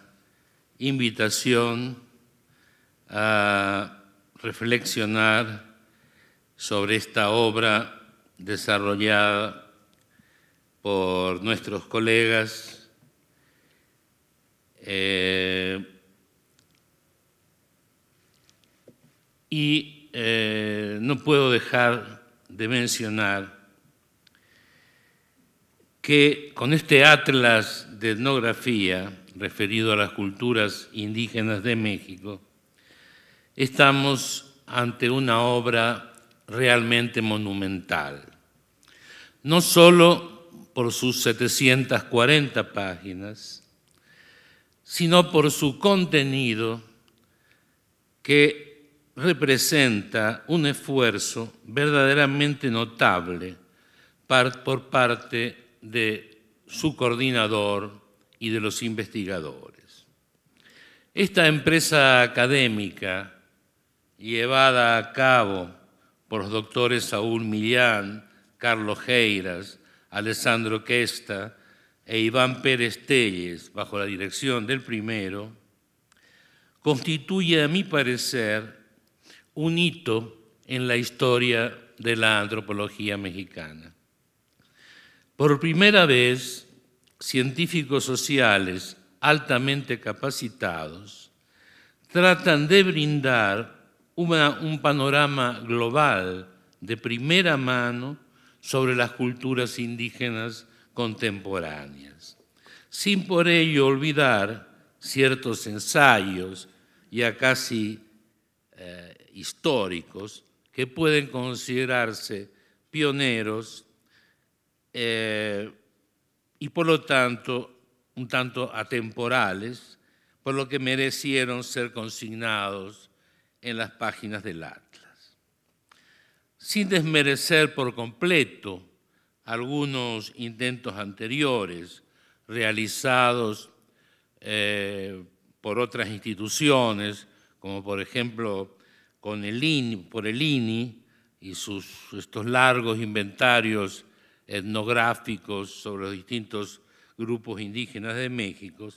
invitación a reflexionar sobre esta obra desarrollada por nuestros colegas eh, Y eh, no puedo dejar de mencionar que con este atlas de etnografía referido a las culturas indígenas de México, estamos ante una obra realmente monumental, no solo por sus 740 páginas, sino por su contenido que representa un esfuerzo verdaderamente notable por parte de su coordinador y de los investigadores. Esta empresa académica, llevada a cabo por los doctores Saúl Millán, Carlos Geiras, Alessandro Questa e Iván Pérez Telles, bajo la dirección del primero, constituye, a mi parecer, un hito en la historia de la antropología mexicana. Por primera vez, científicos sociales altamente capacitados tratan de brindar un panorama global de primera mano sobre las culturas indígenas contemporáneas, sin por ello olvidar ciertos ensayos ya casi eh, históricos que pueden considerarse pioneros eh, y por lo tanto un tanto atemporales, por lo que merecieron ser consignados en las páginas del Atlas. Sin desmerecer por completo algunos intentos anteriores realizados eh, por otras instituciones, como por ejemplo por el INI y sus, estos largos inventarios etnográficos sobre los distintos grupos indígenas de México,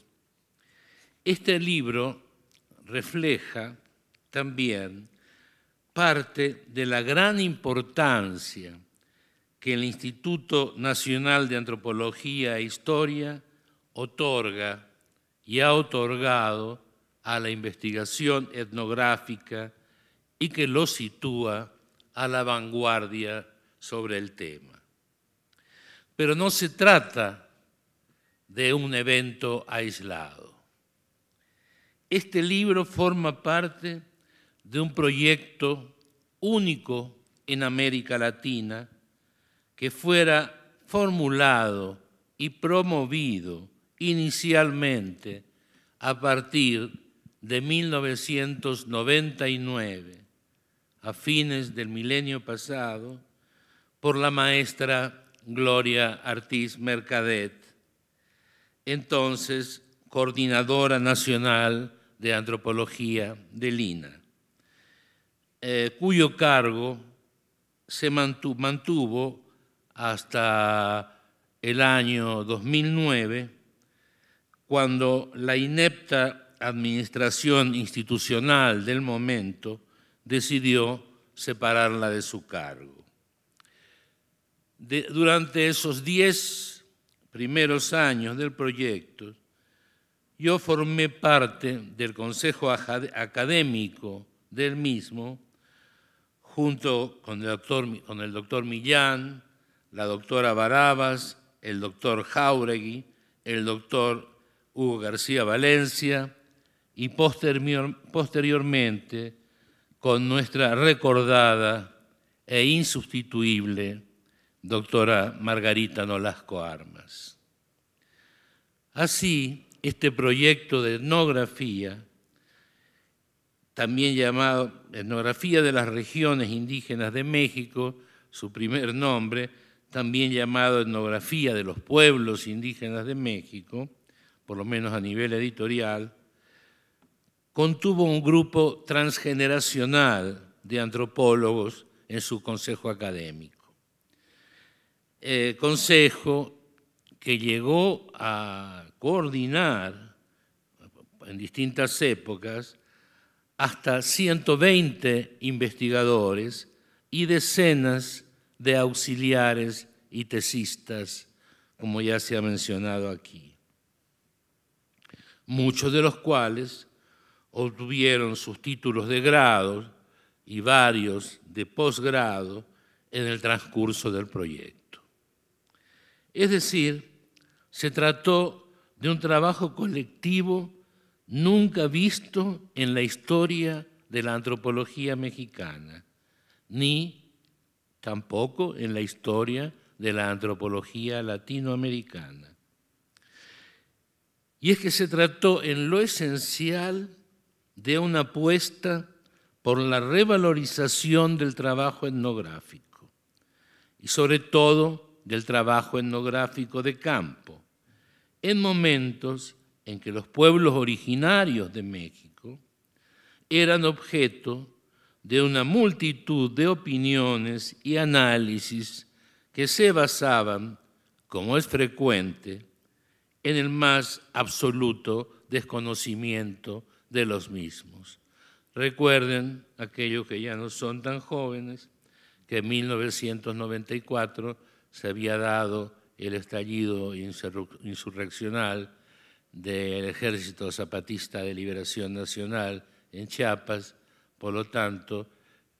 este libro refleja también parte de la gran importancia que el Instituto Nacional de Antropología e Historia otorga y ha otorgado a la investigación etnográfica y que lo sitúa a la vanguardia sobre el tema. Pero no se trata de un evento aislado. Este libro forma parte de un proyecto único en América Latina que fuera formulado y promovido inicialmente a partir de 1999 a fines del milenio pasado por la maestra Gloria Artiz Mercadet, entonces coordinadora nacional de antropología de Lina, eh, cuyo cargo se mantuvo hasta el año 2009, cuando la inepta administración institucional del momento decidió separarla de su cargo. durante esos diez primeros años del proyecto, yo formé parte del Consejo Académico del mismo, junto con el doctor, Millán, la doctora Barabas, el doctor Jauregui, el doctor Hugo García Valencia y posteriormente con nuestra recordada e insustituible doctora Margarita Nolasco Armas. Así, este proyecto de etnografía, también llamado Etnografía de las Regiones Indígenas de México, su primer nombre, también llamado Etnografía de los Pueblos Indígenas de México, por lo menos a nivel editorial, contuvo un grupo transgeneracional de antropólogos en su consejo académico. Eh, consejo que llegó a coordinar en distintas épocas hasta 120 investigadores y decenas de auxiliares y tesistas, como ya se ha mencionado aquí, muchos de los cuales obtuvieron sus títulos de grado y varios de posgrado en el transcurso del proyecto. Es decir, se trató de un trabajo colectivo nunca visto en la historia de la antropología mexicana, ni tampoco en la historia de la antropología latinoamericana. Y es que se trató en lo esencial de una apuesta por la revalorización del trabajo etnográfico y sobre todo del trabajo etnográfico de campo, en momentos en que los pueblos originarios de México eran objeto de una multitud de opiniones y análisis que se basaban, como es frecuente, en el más absoluto desconocimiento de los mismos. Recuerden, aquellos que ya no son tan jóvenes, que en 1994 se había dado el estallido insurreccional del Ejército Zapatista de Liberación Nacional en Chiapas, por lo tanto,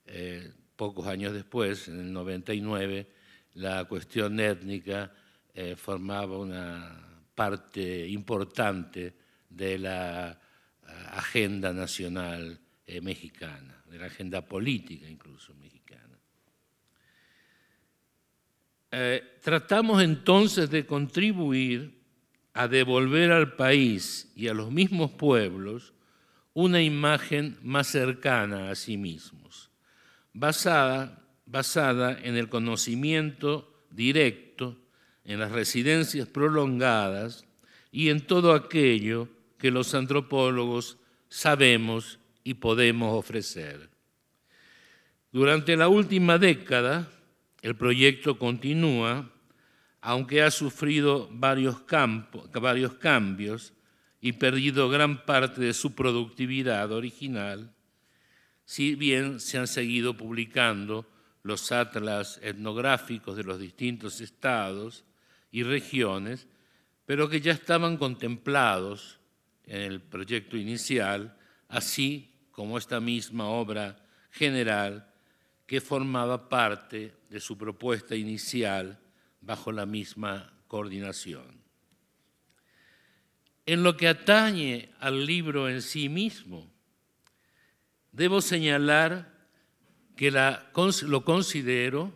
eh, pocos años después, en el 99, la cuestión étnica eh, formaba una parte importante de la agenda nacional eh, mexicana, de la agenda política incluso mexicana. Eh, tratamos entonces de contribuir a devolver al país y a los mismos pueblos una imagen más cercana a sí mismos, basada, basada en el conocimiento directo, en las residencias prolongadas y en todo aquello que los antropólogos sabemos y podemos ofrecer. Durante la última década, el proyecto continúa, aunque ha sufrido varios, varios cambios y perdido gran parte de su productividad original, si bien se han seguido publicando los atlas etnográficos de los distintos estados y regiones, pero que ya estaban contemplados en el proyecto inicial, así como esta misma obra general que formaba parte de su propuesta inicial bajo la misma coordinación. En lo que atañe al libro en sí mismo, debo señalar que lo considero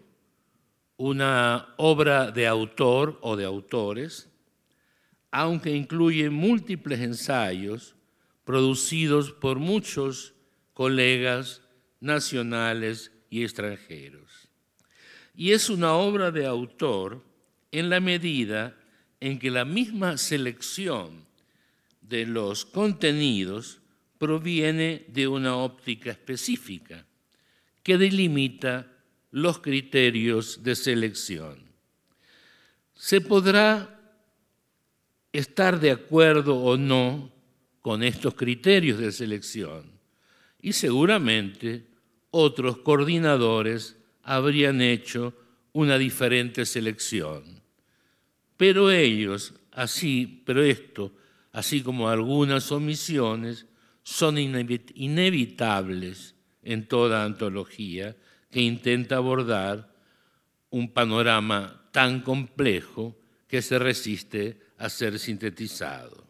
una obra de autor o de autores aunque incluye múltiples ensayos producidos por muchos colegas nacionales y extranjeros. Y es una obra de autor en la medida en que la misma selección de los contenidos proviene de una óptica específica que delimita los criterios de selección. Se podrá estar de acuerdo o no con estos criterios de selección. Y seguramente otros coordinadores habrían hecho una diferente selección. Pero ellos, así, pero esto, así como algunas omisiones, son inevitables en toda antología que intenta abordar un panorama tan complejo que se resiste a ser sintetizado.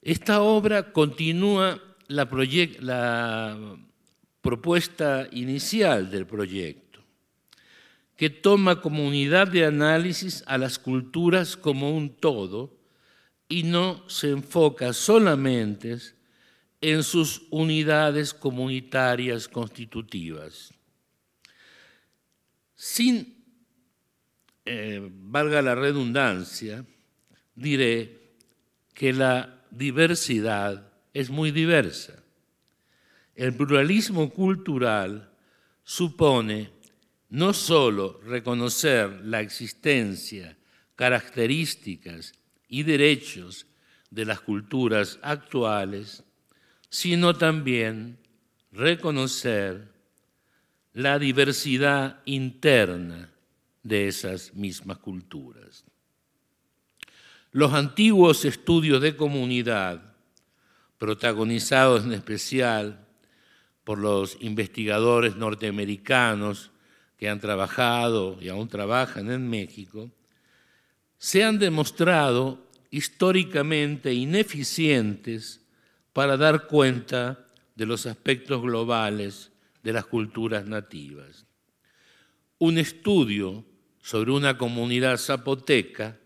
Esta obra continúa la, propuesta inicial del proyecto, que toma como unidad de análisis a las culturas como un todo y no se enfoca solamente en sus unidades comunitarias constitutivas. Sin eh, valga la redundancia, diré que la diversidad es muy diversa. El pluralismo cultural supone no solo reconocer la existencia, características y derechos de las culturas actuales, sino también reconocer la diversidad interna de esas mismas culturas. Los antiguos estudios de comunidad, protagonizados en especial por los investigadores norteamericanos que han trabajado y aún trabajan en México, se han demostrado históricamente ineficientes para dar cuenta de los aspectos globales de las culturas nativas. Un estudio sobre una comunidad zapoteca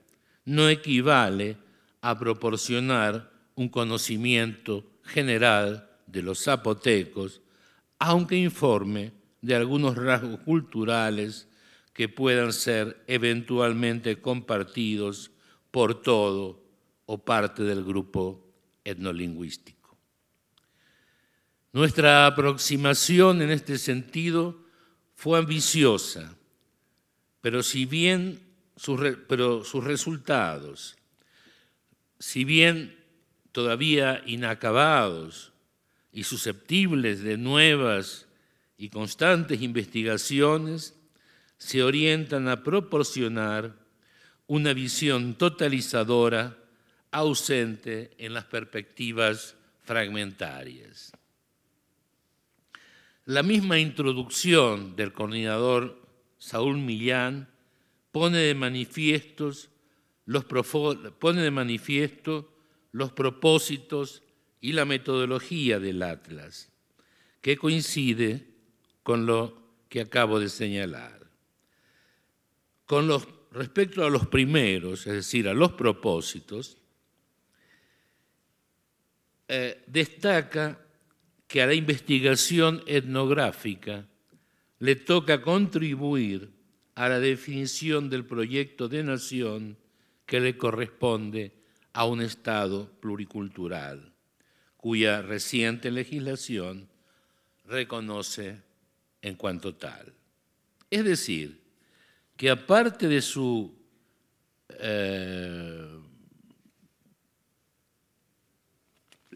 no equivale a proporcionar un conocimiento general de los zapotecos, aunque informe de algunos rasgos culturales que puedan ser eventualmente compartidos por todo o parte del grupo etnolingüístico. Nuestra aproximación en este sentido fue ambiciosa pero si bien sus, sus resultados, si bien todavía inacabados y susceptibles de nuevas y constantes investigaciones, se orientan a proporcionar una visión totalizadora ausente en las perspectivas fragmentarias. La misma introducción del coordinador Saúl Millán, pone de, pone de manifiesto los propósitos y la metodología del Atlas, que coincide con lo que acabo de señalar. Con respecto a los primeros, es decir, a los propósitos, eh, destaca que a la investigación etnográfica le toca contribuir a la definición del proyecto de nación que le corresponde a un Estado pluricultural, cuya reciente legislación reconoce en cuanto tal. Es decir, que aparte de su eh,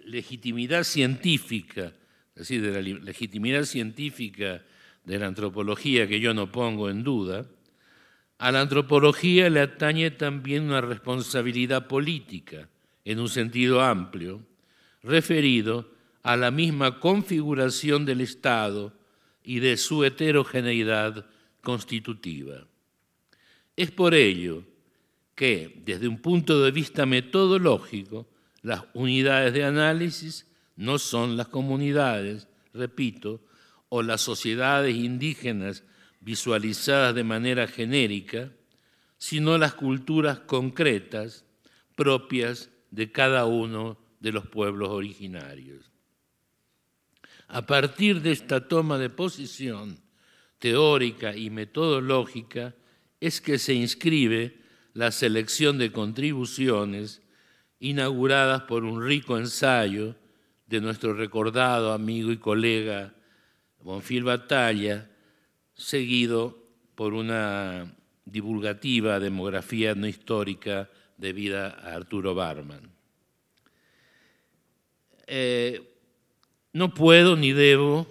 legitimidad científica, es decir, de la legitimidad científica de la antropología que yo no pongo en duda, a la antropología le atañe también una responsabilidad política, en un sentido amplio, referido a la misma configuración del Estado y de su heterogeneidad constitutiva. Es por ello que, desde un punto de vista metodológico, las unidades de análisis no son las comunidades, repito, o las sociedades indígenas visualizadas de manera genérica, sino las culturas concretas propias de cada uno de los pueblos originarios. A partir de esta toma de posición teórica y metodológica es que se inscribe la selección de contribuciones inauguradas por un rico ensayo de nuestro recordado amigo y colega Bonfil Batalla, seguido por una divulgativa demografía no histórica debida a Arturo Barman. Eh, no puedo ni debo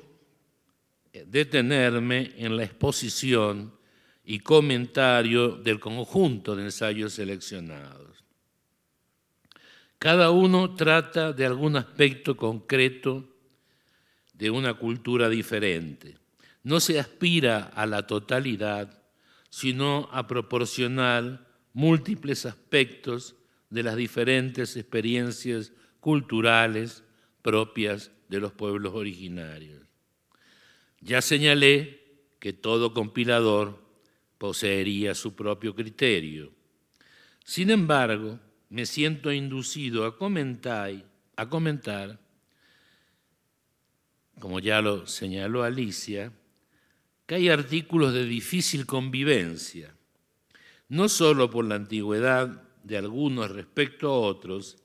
eh, detenerme en la exposición y comentario del conjunto de ensayos seleccionados. Cada uno trata de algún aspecto concreto de una cultura diferente. No se aspira a la totalidad, sino a proporcionar múltiples aspectos de las diferentes experiencias culturales propias de los pueblos originarios. Ya señalé que todo compilador poseería su propio criterio. Sin embargo, me siento inducido a comentar, como ya lo señaló Alicia, que hay artículos de difícil convivencia, no solo por la antigüedad de algunos respecto a otros,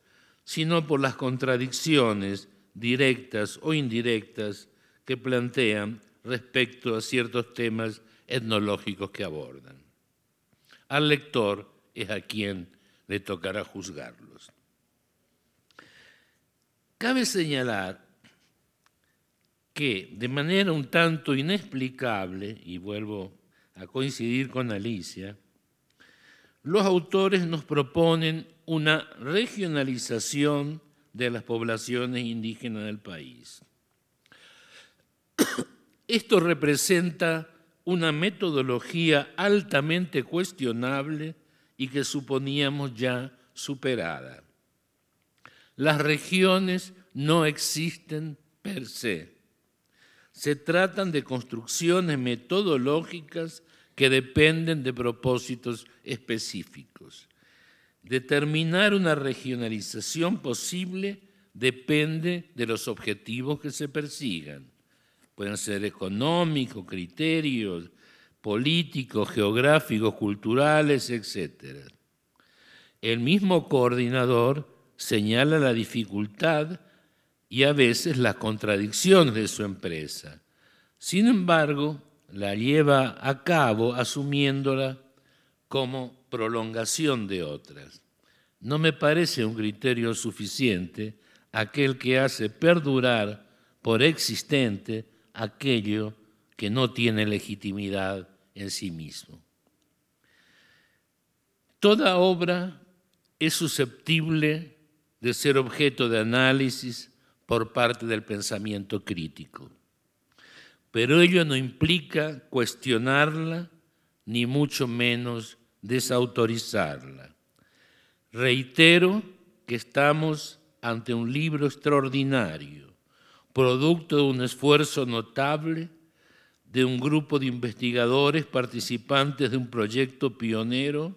sino por las contradicciones directas o indirectas que plantean respecto a ciertos temas etnológicos que abordan. Al lector es a quien le tocará juzgarlos. Cabe señalar que de manera un tanto inexplicable, y vuelvo a coincidir con Alicia, los autores nos proponen una regionalización de las poblaciones indígenas del país. Esto representa una metodología altamente cuestionable y que suponíamos ya superada. Las regiones no existen per se se tratan de construcciones metodológicas que dependen de propósitos específicos. Determinar una regionalización posible depende de los objetivos que se persigan. Pueden ser económicos, criterios, políticos, geográficos, culturales, etc. El mismo coordinador señala la dificultad y a veces las contradicciones de su empresa. Sin embargo, la lleva a cabo asumiéndola como prolongación de otras. No me parece un criterio suficiente aquel que hace perdurar por existente aquello que no tiene legitimidad en sí mismo. Toda obra es susceptible de ser objeto de análisis por parte del pensamiento crítico. Pero ello no implica cuestionarla, ni mucho menos desautorizarla. Reitero que estamos ante un libro extraordinario, producto de un esfuerzo notable de un grupo de investigadores participantes de un proyecto pionero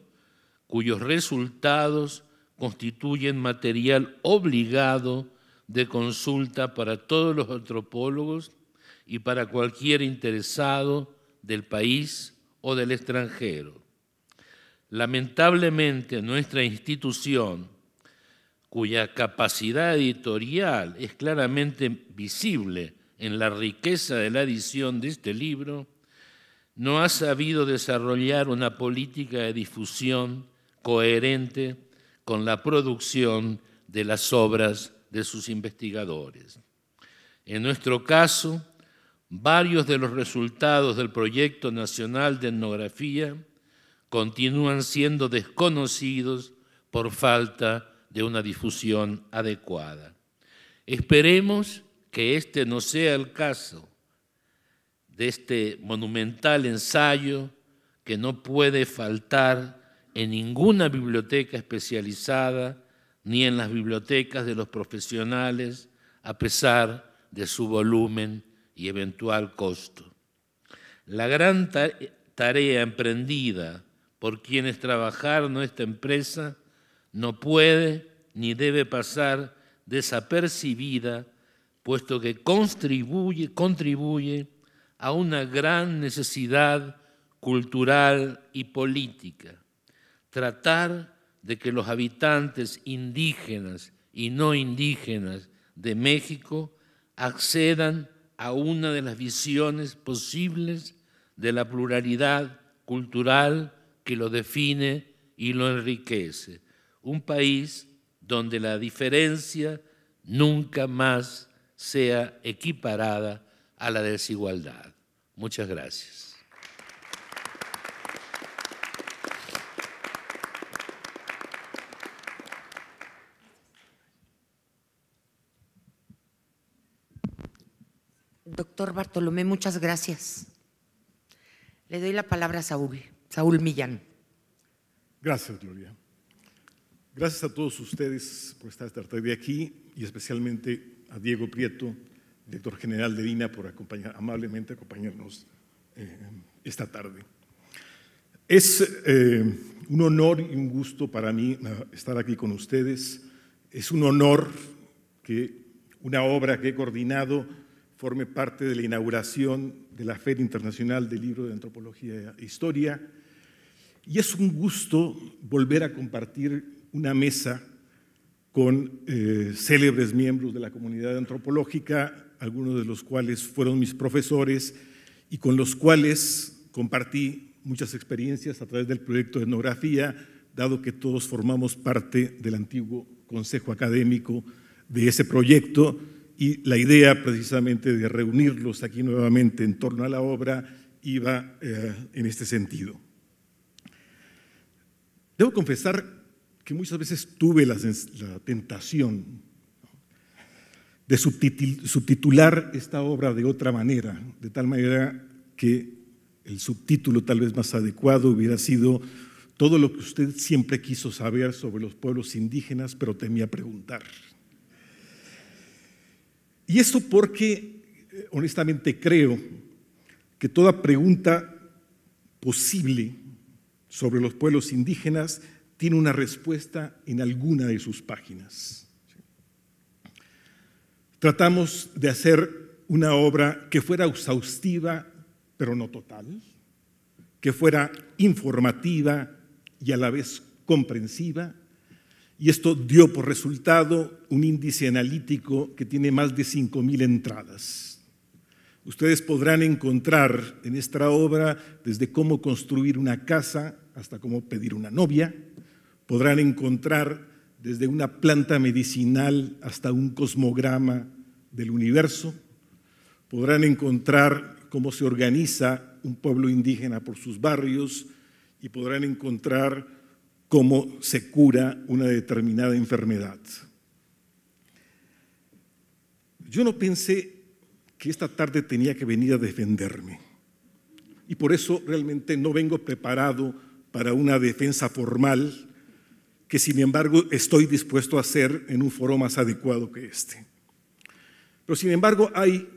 cuyos resultados constituyen material obligado de consulta para todos los antropólogos y para cualquier interesado del país o del extranjero. Lamentablemente nuestra institución, cuya capacidad editorial es claramente visible en la riqueza de la edición de este libro, no ha sabido desarrollar una política de difusión coherente con la producción de las obras de sus investigadores. En nuestro caso, varios de los resultados del Proyecto Nacional de Etnografía continúan siendo desconocidos por falta de una difusión adecuada. Esperemos que este no sea el caso de este monumental ensayo que no puede faltar en ninguna biblioteca especializada ni en las bibliotecas de los profesionales, a pesar de su volumen y eventual costo. La gran tarea emprendida por quienes trabajaron esta empresa no puede ni debe pasar desapercibida, puesto que contribuye, contribuye a una gran necesidad cultural y política. Tratar de que los habitantes indígenas y no indígenas de México accedan a una de las visiones posibles de la pluralidad cultural que lo define y lo enriquece. Un país donde la diferencia nunca más sea equiparada a la desigualdad. Muchas gracias. Doctor Bartolomé, muchas gracias. Le doy la palabra a Saúl, Millán. Gracias, Gloria. Gracias a todos ustedes por estar esta tarde aquí y especialmente a Diego Prieto, director general de DINA, por acompañar, amablemente acompañarnos eh, esta tarde. Es eh, un honor y un gusto para mí ah, estar aquí con ustedes. Es un honor que una obra que he coordinado forme parte de la inauguración de la Feria Internacional del Libro de Antropología e Historia. Y es un gusto volver a compartir una mesa con eh, célebres miembros de la comunidad antropológica, algunos de los cuales fueron mis profesores y con los cuales compartí muchas experiencias a través del proyecto de etnografía, dado que todos formamos parte del antiguo consejo académico de ese proyecto y la idea precisamente de reunirlos aquí nuevamente en torno a la obra iba eh, en este sentido. Debo confesar que muchas veces tuve la tentación de subtitular esta obra de otra manera, de tal manera que el subtítulo tal vez más adecuado hubiera sido Todo lo que usted siempre quiso saber sobre los pueblos indígenas, pero temía preguntar. Y esto porque, eh, honestamente, creo que toda pregunta posible sobre los pueblos indígenas tiene una respuesta en alguna de sus páginas. Tratamos de hacer una obra que fuera exhaustiva, pero no total, que fuera informativa y a la vez comprensiva, y esto dio por resultado un índice analítico que tiene más de 5.000 entradas. Ustedes podrán encontrar en esta obra desde cómo construir una casa hasta cómo pedir una novia, podrán encontrar desde una planta medicinal hasta un cosmograma del universo, podrán encontrar cómo se organiza un pueblo indígena por sus barrios y podrán encontrar cómo se cura una determinada enfermedad. Yo no pensé que esta tarde tenía que venir a defenderme. Y por eso realmente no vengo preparado para una defensa formal, que sin embargo estoy dispuesto a hacer en un foro más adecuado que este. Pero sin embargo hay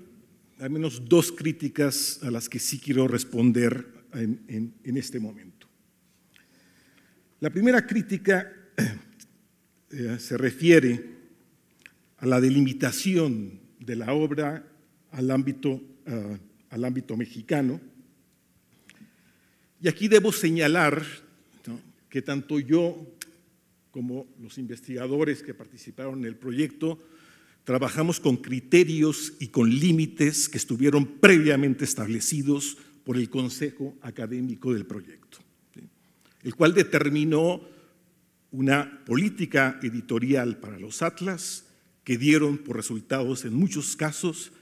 al menos dos críticas a las que sí quiero responder en, en este momento. La primera crítica eh, se refiere a la delimitación de la obra al ámbito, eh, al ámbito mexicano. Y aquí debo señalar que tanto yo como los investigadores que participaron en el proyecto trabajamos con criterios y con límites que estuvieron previamente establecidos por el Consejo Académico del proyecto el cual determinó una política editorial para los atlas que dieron por resultados en muchos casos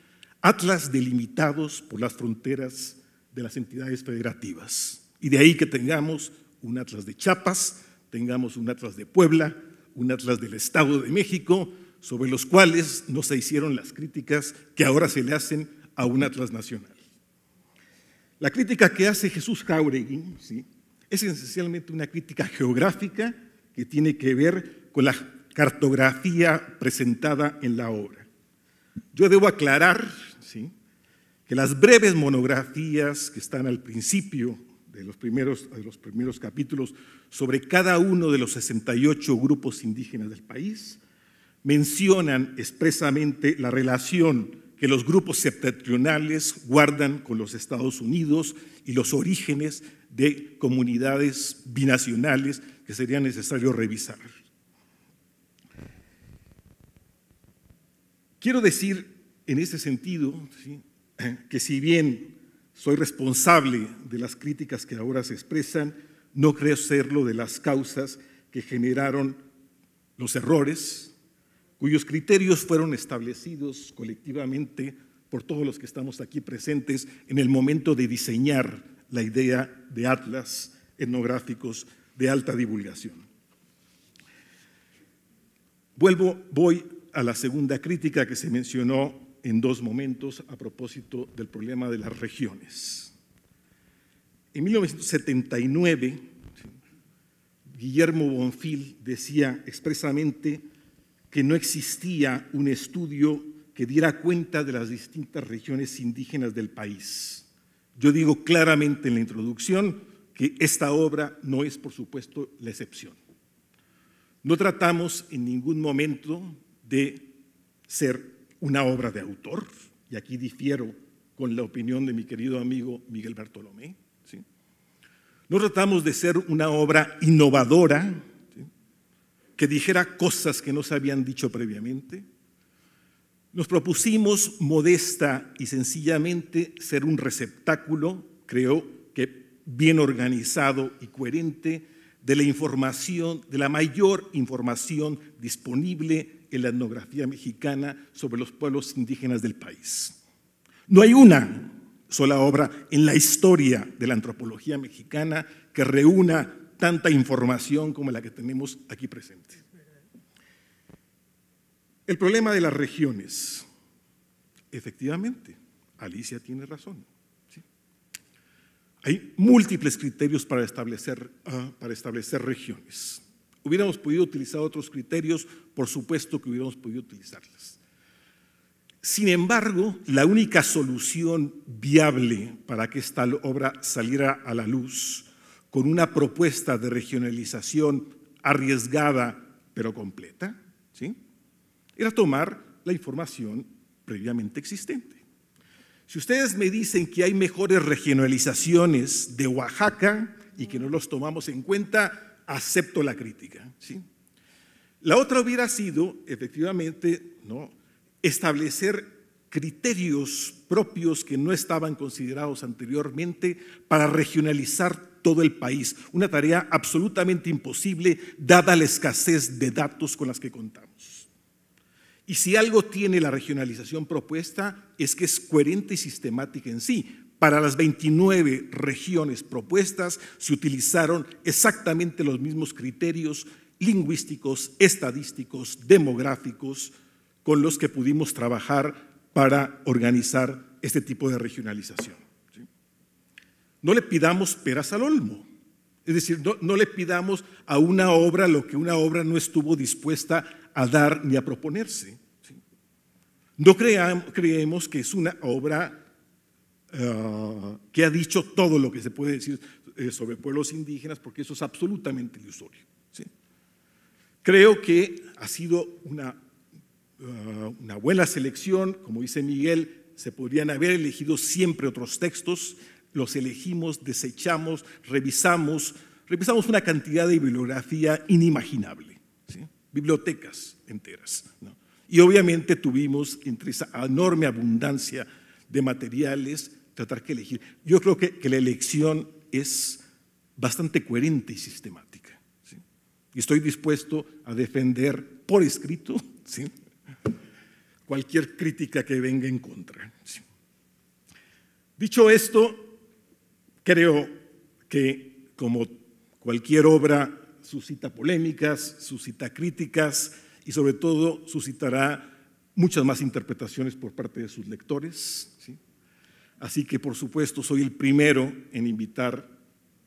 atlas delimitados por las fronteras de las entidades federativas. Y de ahí que tengamos un atlas de Chiapas, tengamos un atlas de Puebla, un atlas del Estado de México, sobre los cuales no se hicieron las críticas que ahora se le hacen a un atlas nacional. La crítica que hace Jesús Jauregui, ¿sí? es esencialmente una crítica geográfica que tiene que ver con la cartografía presentada en la obra. Yo debo aclarar que las breves monografías que están al principio de los, primeros, de los primeros capítulos sobre cada uno de los 68 grupos indígenas del país mencionan expresamente la relación que los grupos septentrionales guardan con los Estados Unidos y los orígenes de comunidades binacionales que sería necesario revisar. Quiero decir en ese sentido que si bien soy responsable de las críticas que ahora se expresan, no creo serlo de las causas que generaron los errores, cuyos criterios fueron establecidos colectivamente por todos los que estamos aquí presentes en el momento de diseñar la idea de atlas etnográficos de alta divulgación. Vuelvo, voy a la segunda crítica que se mencionó en dos momentos a propósito del problema de las regiones. En 1979, Guillermo Bonfil decía expresamente que no existía un estudio que diera cuenta de las distintas regiones indígenas del país. Yo digo claramente en la introducción que esta obra no es, por supuesto, la excepción. No tratamos en ningún momento de ser una obra de autor, y aquí difiero con la opinión de mi querido amigo Miguel Bartolomé. No tratamos de ser una obra innovadora, que dijera cosas que no se habían dicho previamente. Nos propusimos modesta y sencillamente ser un receptáculo, creo que bien organizado y coherente, de la información, de la mayor información disponible en la etnografía mexicana sobre los pueblos indígenas del país. No hay una sola obra en la historia de la antropología mexicana que reúna tanta información como la que tenemos aquí presente. El problema de las regiones. Efectivamente, Alicia tiene razón. Hay múltiples criterios para establecer, ah, para establecer regiones. Hubiéramos podido utilizar otros criterios, por supuesto que hubiéramos podido utilizarlas. Sin embargo, la única solución viable para que esta obra saliera a la luz con una propuesta de regionalización arriesgada pero completa era tomar la información previamente existente. Si ustedes me dicen que hay mejores regionalizaciones de Oaxaca y que no los tomamos en cuenta, acepto la crítica. La otra hubiera sido, efectivamente, ¿no? establecer criterios propios que no estaban considerados anteriormente para regionalizar todo el país, una tarea absolutamente imposible dada la escasez de datos con las que contamos. Y si algo tiene la regionalización propuesta es que es coherente y sistemática en sí. Para las 29 regiones propuestas se utilizaron exactamente los mismos criterios lingüísticos, estadísticos, demográficos, con los que pudimos trabajar para organizar este tipo de regionalización. No le pidamos peras al olmo, es decir, no, no le pidamos a una obra lo que una obra no estuvo dispuesta a dar ni a proponerse. No creemos que es una obra ah, que ha dicho todo lo que se puede decir eh, sobre pueblos indígenas, porque eso es absolutamente ilusorio. Creo que ha sido una, ah, una buena selección, como dice Miguel, se podrían haber elegido siempre otros textos, los elegimos, desechamos, revisamos, revisamos una cantidad de bibliografía inimaginable bibliotecas enteras. Y obviamente tuvimos entre esa enorme abundancia de materiales, tratar que elegir. Yo creo que, que la elección es bastante coherente y sistemática. Y estoy dispuesto a defender por escrito cualquier crítica que venga en contra. Dicho esto, creo que como cualquier obra suscita polémicas, suscita críticas y sobre todo suscitará muchas más interpretaciones por parte de sus lectores. Así que por supuesto soy el primero en invitar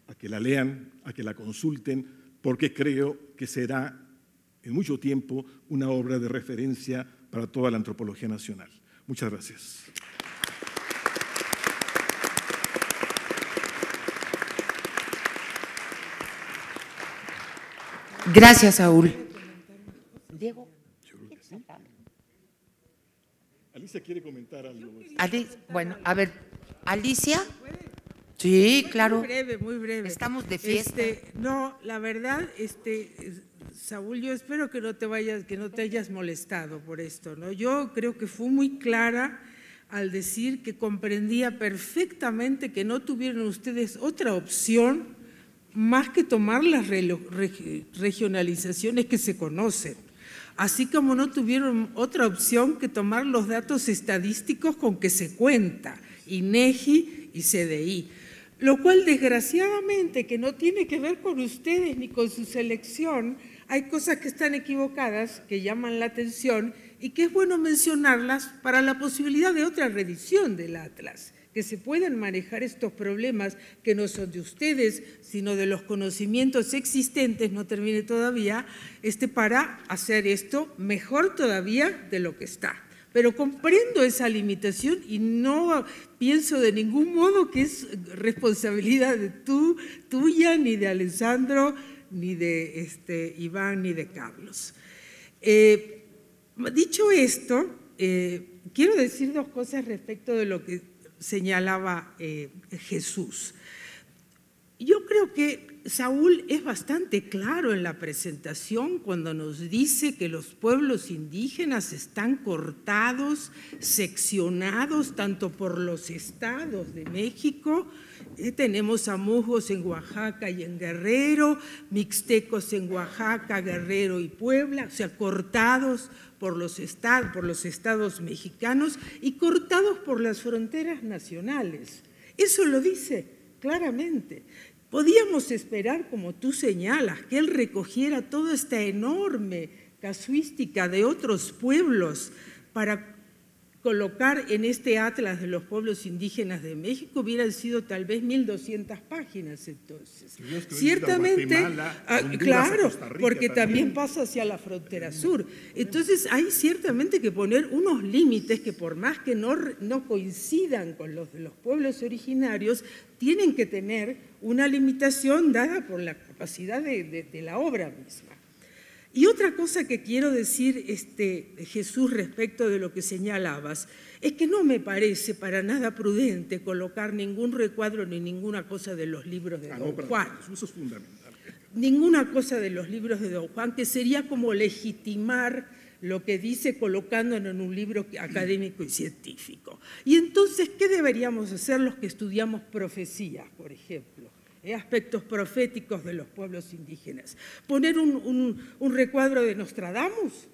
a que la lean, a que la consulten, porque creo que será en mucho tiempo una obra de referencia para toda la antropología nacional. Muchas gracias. Gracias, Saúl. Diego. Alicia quiere comentar algo. bueno, a ver, Alicia. Sí, claro. Muy breve, muy breve. Estamos de fiesta. Este, no, la verdad, este, Saúl, yo espero que no te vayas, que no te hayas molestado por esto, ¿no? Yo creo que fue muy clara al decir que comprendía perfectamente que no tuvieron ustedes otra opción más que tomar las regionalizaciones que se conocen, así como no tuvieron otra opción que tomar los datos estadísticos con que se cuenta, INEGI y CDI, lo cual desgraciadamente que no tiene que ver con ustedes ni con su selección, hay cosas que están equivocadas, que llaman la atención y que es bueno mencionarlas para la posibilidad de otra revisión del Atlas que se puedan manejar estos problemas que no son de ustedes, sino de los conocimientos existentes, no termine todavía, este, para hacer esto mejor todavía de lo que está. Pero comprendo esa limitación y no pienso de ningún modo que es responsabilidad de tú, tuya, ni de Alessandro, ni de este, Iván, ni de Carlos. Eh, dicho esto, eh, quiero decir dos cosas respecto de lo que señalaba eh, Jesús. Yo creo que Saúl es bastante claro en la presentación cuando nos dice que los pueblos indígenas están cortados, seccionados tanto por los estados de México, eh, tenemos a Mujos en Oaxaca y en Guerrero, mixtecos en Oaxaca, Guerrero y Puebla, o sea, cortados por los, estados, por los estados mexicanos y cortados por las fronteras nacionales. Eso lo dice claramente. Podíamos esperar, como tú señalas, que él recogiera toda esta enorme casuística de otros pueblos para colocar en este Atlas de los Pueblos Indígenas de México hubieran sido tal vez 1.200 páginas entonces. Ciertamente, ah, claro, porque también. pasa hacia la frontera sur. Entonces hay ciertamente que poner unos límites que por más que no, no coincidan con los de los pueblos originarios, tienen que tener una limitación dada por la capacidad de la obra misma. Y otra cosa que quiero decir, este, Jesús, respecto de lo que señalabas, es que no me parece para nada prudente colocar ningún recuadro ni ninguna cosa de los libros de ah, Don Juan. Ninguna cosa de los libros de Don Juan, que sería como legitimar lo que dice colocándolo en un libro académico y científico. Y entonces, ¿qué deberíamos hacer los que estudiamos profecías, por ejemplo? Eh, aspectos proféticos de los pueblos indígenas. ¿Poner un, recuadro de Nostradamus?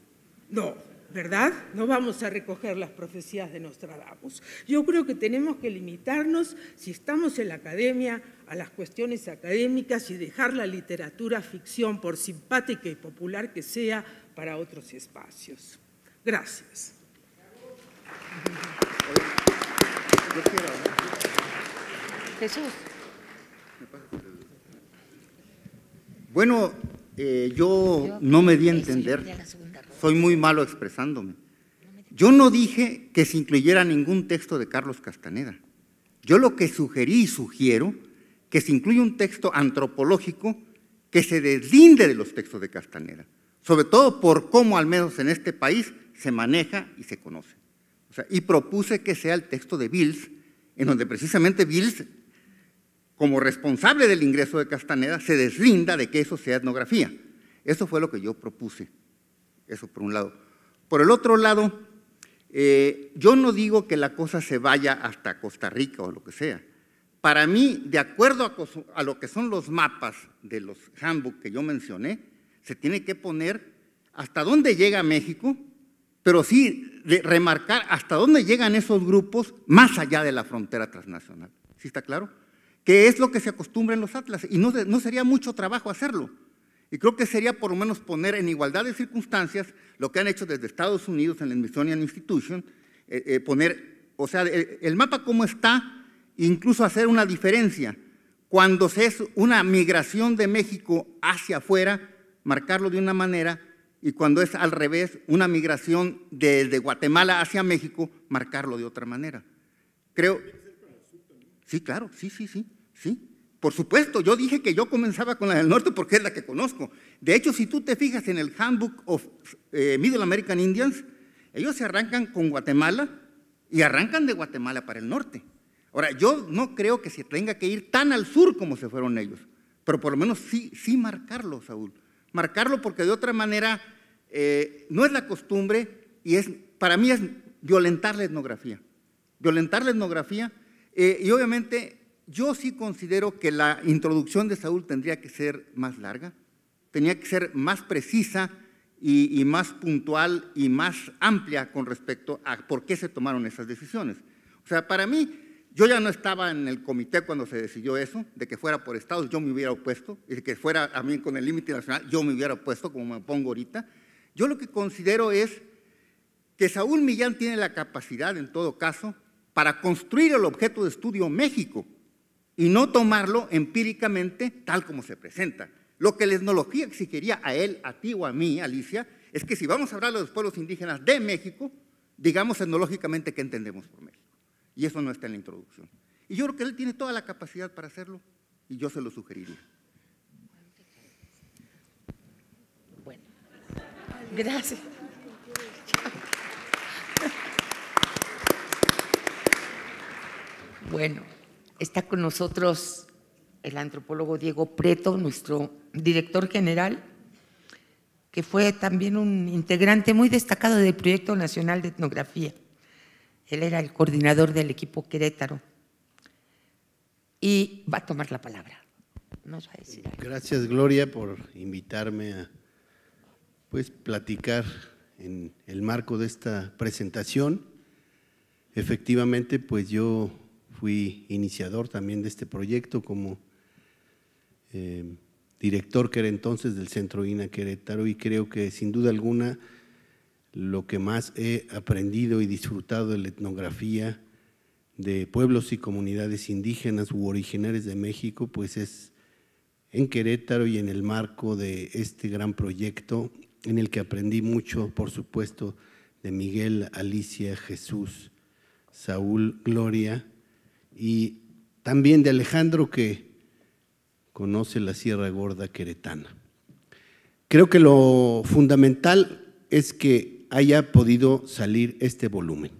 No, ¿verdad? No vamos a recoger las profecías de Nostradamus. Yo creo que tenemos que limitarnos, si estamos en la academia, a las cuestiones académicas y dejar la literatura ficción, por simpática y popular que sea, para otros espacios. Gracias. Jesús. Bueno, eh, yo no me di a entender. Soy muy malo expresándome. Yo no dije que se incluyera ningún texto de Carlos Castaneda. Yo lo que sugerí y sugiero que se incluya un texto antropológico que se deslinde de los textos de Castaneda, sobre todo por cómo al menos en este país se maneja y se conoce. y propuse que sea el texto de Bills, en donde precisamente Bills como responsable del ingreso de Castaneda, se deslinda de que eso sea etnografía. Eso fue lo que yo propuse. Eso por un lado. Por el otro lado, eh, yo no digo que la cosa se vaya hasta Costa Rica o lo que sea. Para mí, de acuerdo a, lo que son los mapas de los handbooks que yo mencioné, se tiene que poner hasta dónde llega México, pero sí remarcar hasta dónde llegan esos grupos más allá de la frontera transnacional. ¿Sí está claro? que es lo que se acostumbra en los atlas, y no, sería mucho trabajo hacerlo. Y creo que sería por lo menos poner en igualdad de circunstancias lo que han hecho desde Estados Unidos en la Smithsonian Institution, eh, eh, poner, o sea, el, mapa como está, incluso hacer una diferencia. Cuando es una migración de México hacia afuera, marcarlo de una manera, y cuando es al revés, una migración desde Guatemala hacia México, marcarlo de otra manera. Creo. Sí, claro, sí, sí, sí. ¿sí? Por supuesto, yo dije que yo comenzaba con la del norte porque es la que conozco. De hecho, si tú te fijas en el Handbook of eh, Middle American Indians, ellos se arrancan con Guatemala y arrancan de Guatemala para el norte. Ahora, yo no creo que se tenga que ir tan al sur como se fueron ellos, pero por lo menos sí, sí marcarlo, Saúl. Marcarlo porque de otra manera eh, no es la costumbre y es, para mí es violentar la etnografía. Violentar la etnografía eh, y obviamente yo sí considero que la introducción de Saúl tendría que ser más larga, tenía que ser más precisa y, más puntual y más amplia con respecto a por qué se tomaron esas decisiones. O sea, para mí, yo ya no estaba en el comité cuando se decidió eso, de que fuera por estados, yo me hubiera opuesto, y de que fuera a mí con el límite nacional, yo me hubiera opuesto, como me pongo ahorita. Yo lo que considero es que Saúl Millán tiene la capacidad, en todo caso, para construir el objeto de estudio México y no tomarlo empíricamente tal como se presenta. Lo que la etnología exigiría a él, a ti o a mí, Alicia, es que si vamos a hablar de los pueblos indígenas de México, digamos etnológicamente qué entendemos por México. Y eso no está en la introducción. Y yo creo que él tiene toda la capacidad para hacerlo y yo se lo sugeriría. Bueno, gracias. Bueno. Está con nosotros el antropólogo Diego Preto, nuestro director general, que fue también un integrante muy destacado del Proyecto Nacional de Etnografía. Él era el coordinador del equipo Querétaro. Y va a tomar la palabra. Gracias, Gloria, por invitarme a pues, platicar en el marco de esta presentación. Efectivamente, pues yo fui iniciador también de este proyecto como eh, director que era entonces del Centro INA Querétaro y creo que sin duda alguna lo que más he aprendido y disfrutado de la etnografía de pueblos y comunidades indígenas u originarios de México, pues es en Querétaro y en el marco de este gran proyecto en el que aprendí mucho, por supuesto, de Miguel, Alicia, Jesús, Saúl, Gloria y también de Alejandro que conoce la Sierra Gorda Queretana. Creo que lo fundamental es que haya podido salir este volumen.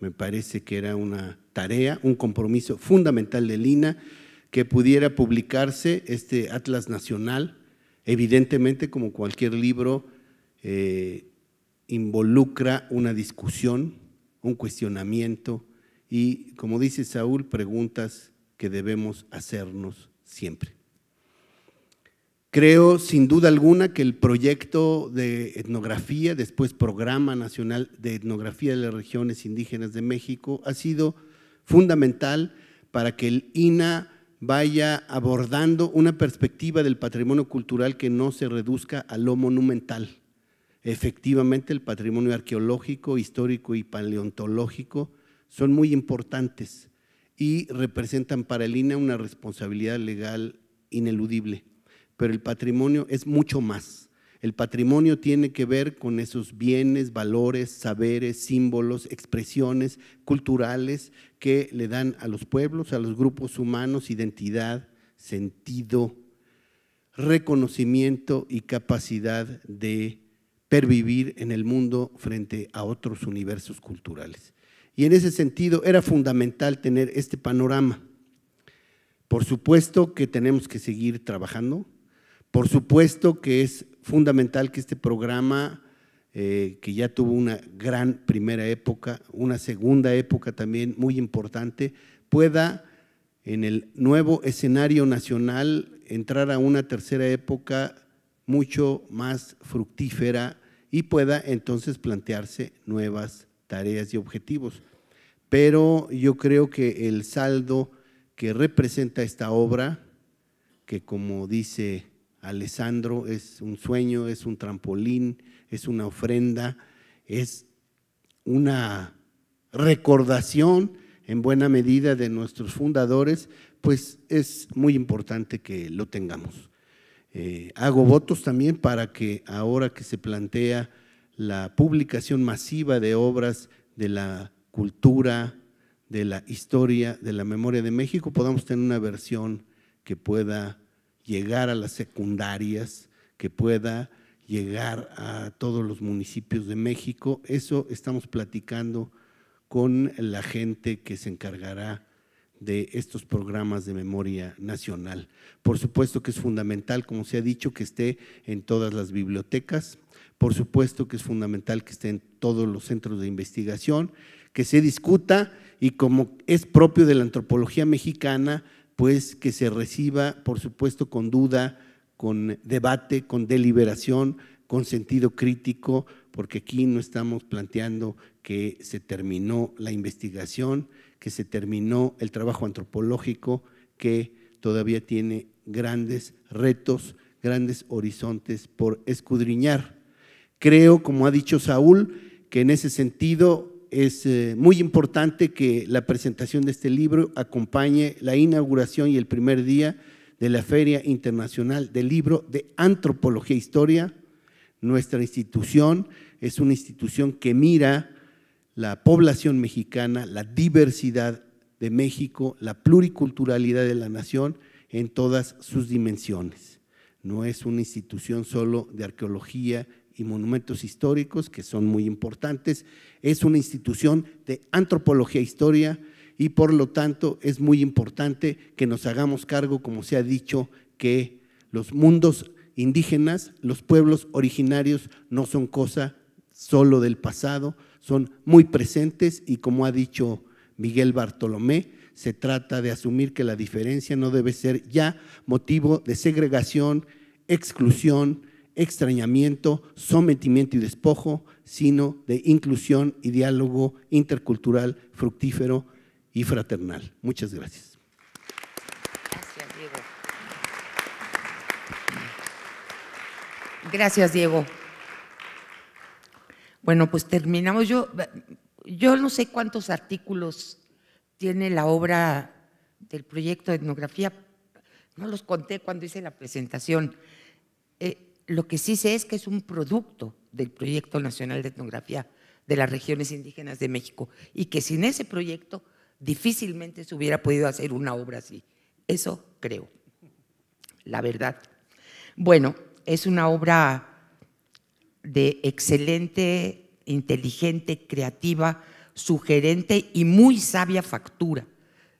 Me parece que era una tarea, un compromiso fundamental de Lina, que pudiera publicarse este Atlas Nacional. Evidentemente, como cualquier libro, eh, involucra una discusión, un cuestionamiento, y, como dice Saúl, preguntas que debemos hacernos siempre. Creo sin duda alguna que el proyecto de etnografía, después Programa Nacional de Etnografía de las Regiones Indígenas de México, ha sido fundamental para que el INA vaya abordando una perspectiva del patrimonio cultural que no se reduzca a lo monumental. Efectivamente, el patrimonio arqueológico, histórico y paleontológico son muy importantes y representan para el INA e una responsabilidad legal ineludible. Pero el patrimonio es mucho más. El patrimonio tiene que ver con esos bienes, valores, saberes, símbolos, expresiones culturales que le dan a los pueblos, a los grupos humanos, identidad, sentido, reconocimiento y capacidad de pervivir en el mundo frente a otros universos culturales. Y en ese sentido era fundamental tener este panorama. Por supuesto que tenemos que seguir trabajando, por supuesto que es fundamental que este programa, eh, que ya tuvo una gran primera época, una segunda época también muy importante, pueda en el nuevo escenario nacional entrar a una tercera época mucho más fructífera y pueda entonces plantearse nuevas tareas y objetivos. Pero yo creo que el saldo que representa esta obra, que como dice Alessandro, es un sueño, es un trampolín, es una ofrenda, es una recordación en buena medida de nuestros fundadores, pues es muy importante que lo tengamos. Eh, hago votos también para que ahora que se plantea la publicación masiva de obras de la cultura, de la historia, de la memoria de México, podamos tener una versión que pueda llegar a las secundarias, que pueda llegar a todos los municipios de México. Eso estamos platicando con la gente que se encargará de estos programas de memoria nacional. Por supuesto que es fundamental, como se ha dicho, que esté en todas las bibliotecas, por supuesto que es fundamental que esté en todos los centros de investigación, que se discuta y como es propio de la antropología mexicana, pues que se reciba, por supuesto, con duda, con debate, con deliberación, con sentido crítico, porque aquí no estamos planteando que se terminó la investigación, que se terminó el trabajo antropológico, que todavía tiene grandes retos, grandes horizontes por escudriñar. Creo, como ha dicho Saúl, que en ese sentido es eh, muy importante que la presentación de este libro acompañe la inauguración y el primer día de la Feria Internacional del Libro de Antropología e Historia. Nuestra institución es una institución que mira la población mexicana, la diversidad de México, la pluriculturalidad de la nación en todas sus dimensiones. No es una institución solo de arqueología y monumentos históricos, que son muy importantes. Es una institución de antropología e historia y por lo tanto es muy importante que nos hagamos cargo, como se ha dicho, que los mundos indígenas, los pueblos originarios no son cosa solo del pasado, son muy presentes y como ha dicho Miguel Bartolomé, se trata de asumir que la diferencia no debe ser ya motivo de segregación, exclusión, extrañamiento, sometimiento y despojo, sino de inclusión y diálogo intercultural, fructífero y fraternal. Muchas gracias. Gracias, Diego. Gracias, Diego. Bueno, pues terminamos. Yo, yo no sé cuántos artículos tiene la obra del proyecto de etnografía. No los conté cuando hice la presentación. Eh, lo que sí sé es que es un producto del Proyecto Nacional de Etnografía de las Regiones Indígenas de México y que sin ese proyecto difícilmente se hubiera podido hacer una obra así. Eso creo, la verdad. Bueno, es una obra de excelente, inteligente, creativa, sugerente y muy sabia factura.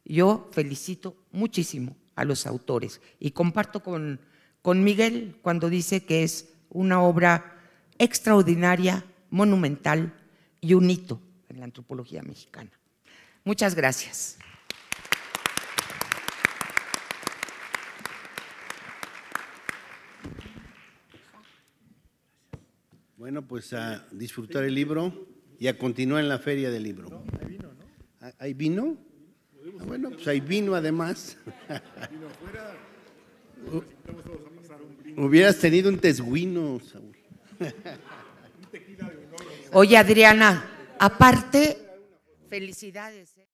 Yo felicito muchísimo a los autores y comparto con con Miguel cuando dice que es una obra extraordinaria, monumental y un hito en la antropología mexicana. Muchas gracias. Bueno, pues a disfrutar el libro y a continuar en la feria del libro. ¿Hay vino, ¿no? Hay ah, vino? Ah, bueno, pues hay vino además. Vino afuera. Uh, Hubieras tenido un tesguino, Saúl. Oye, Adriana, aparte, felicidades. ¿eh?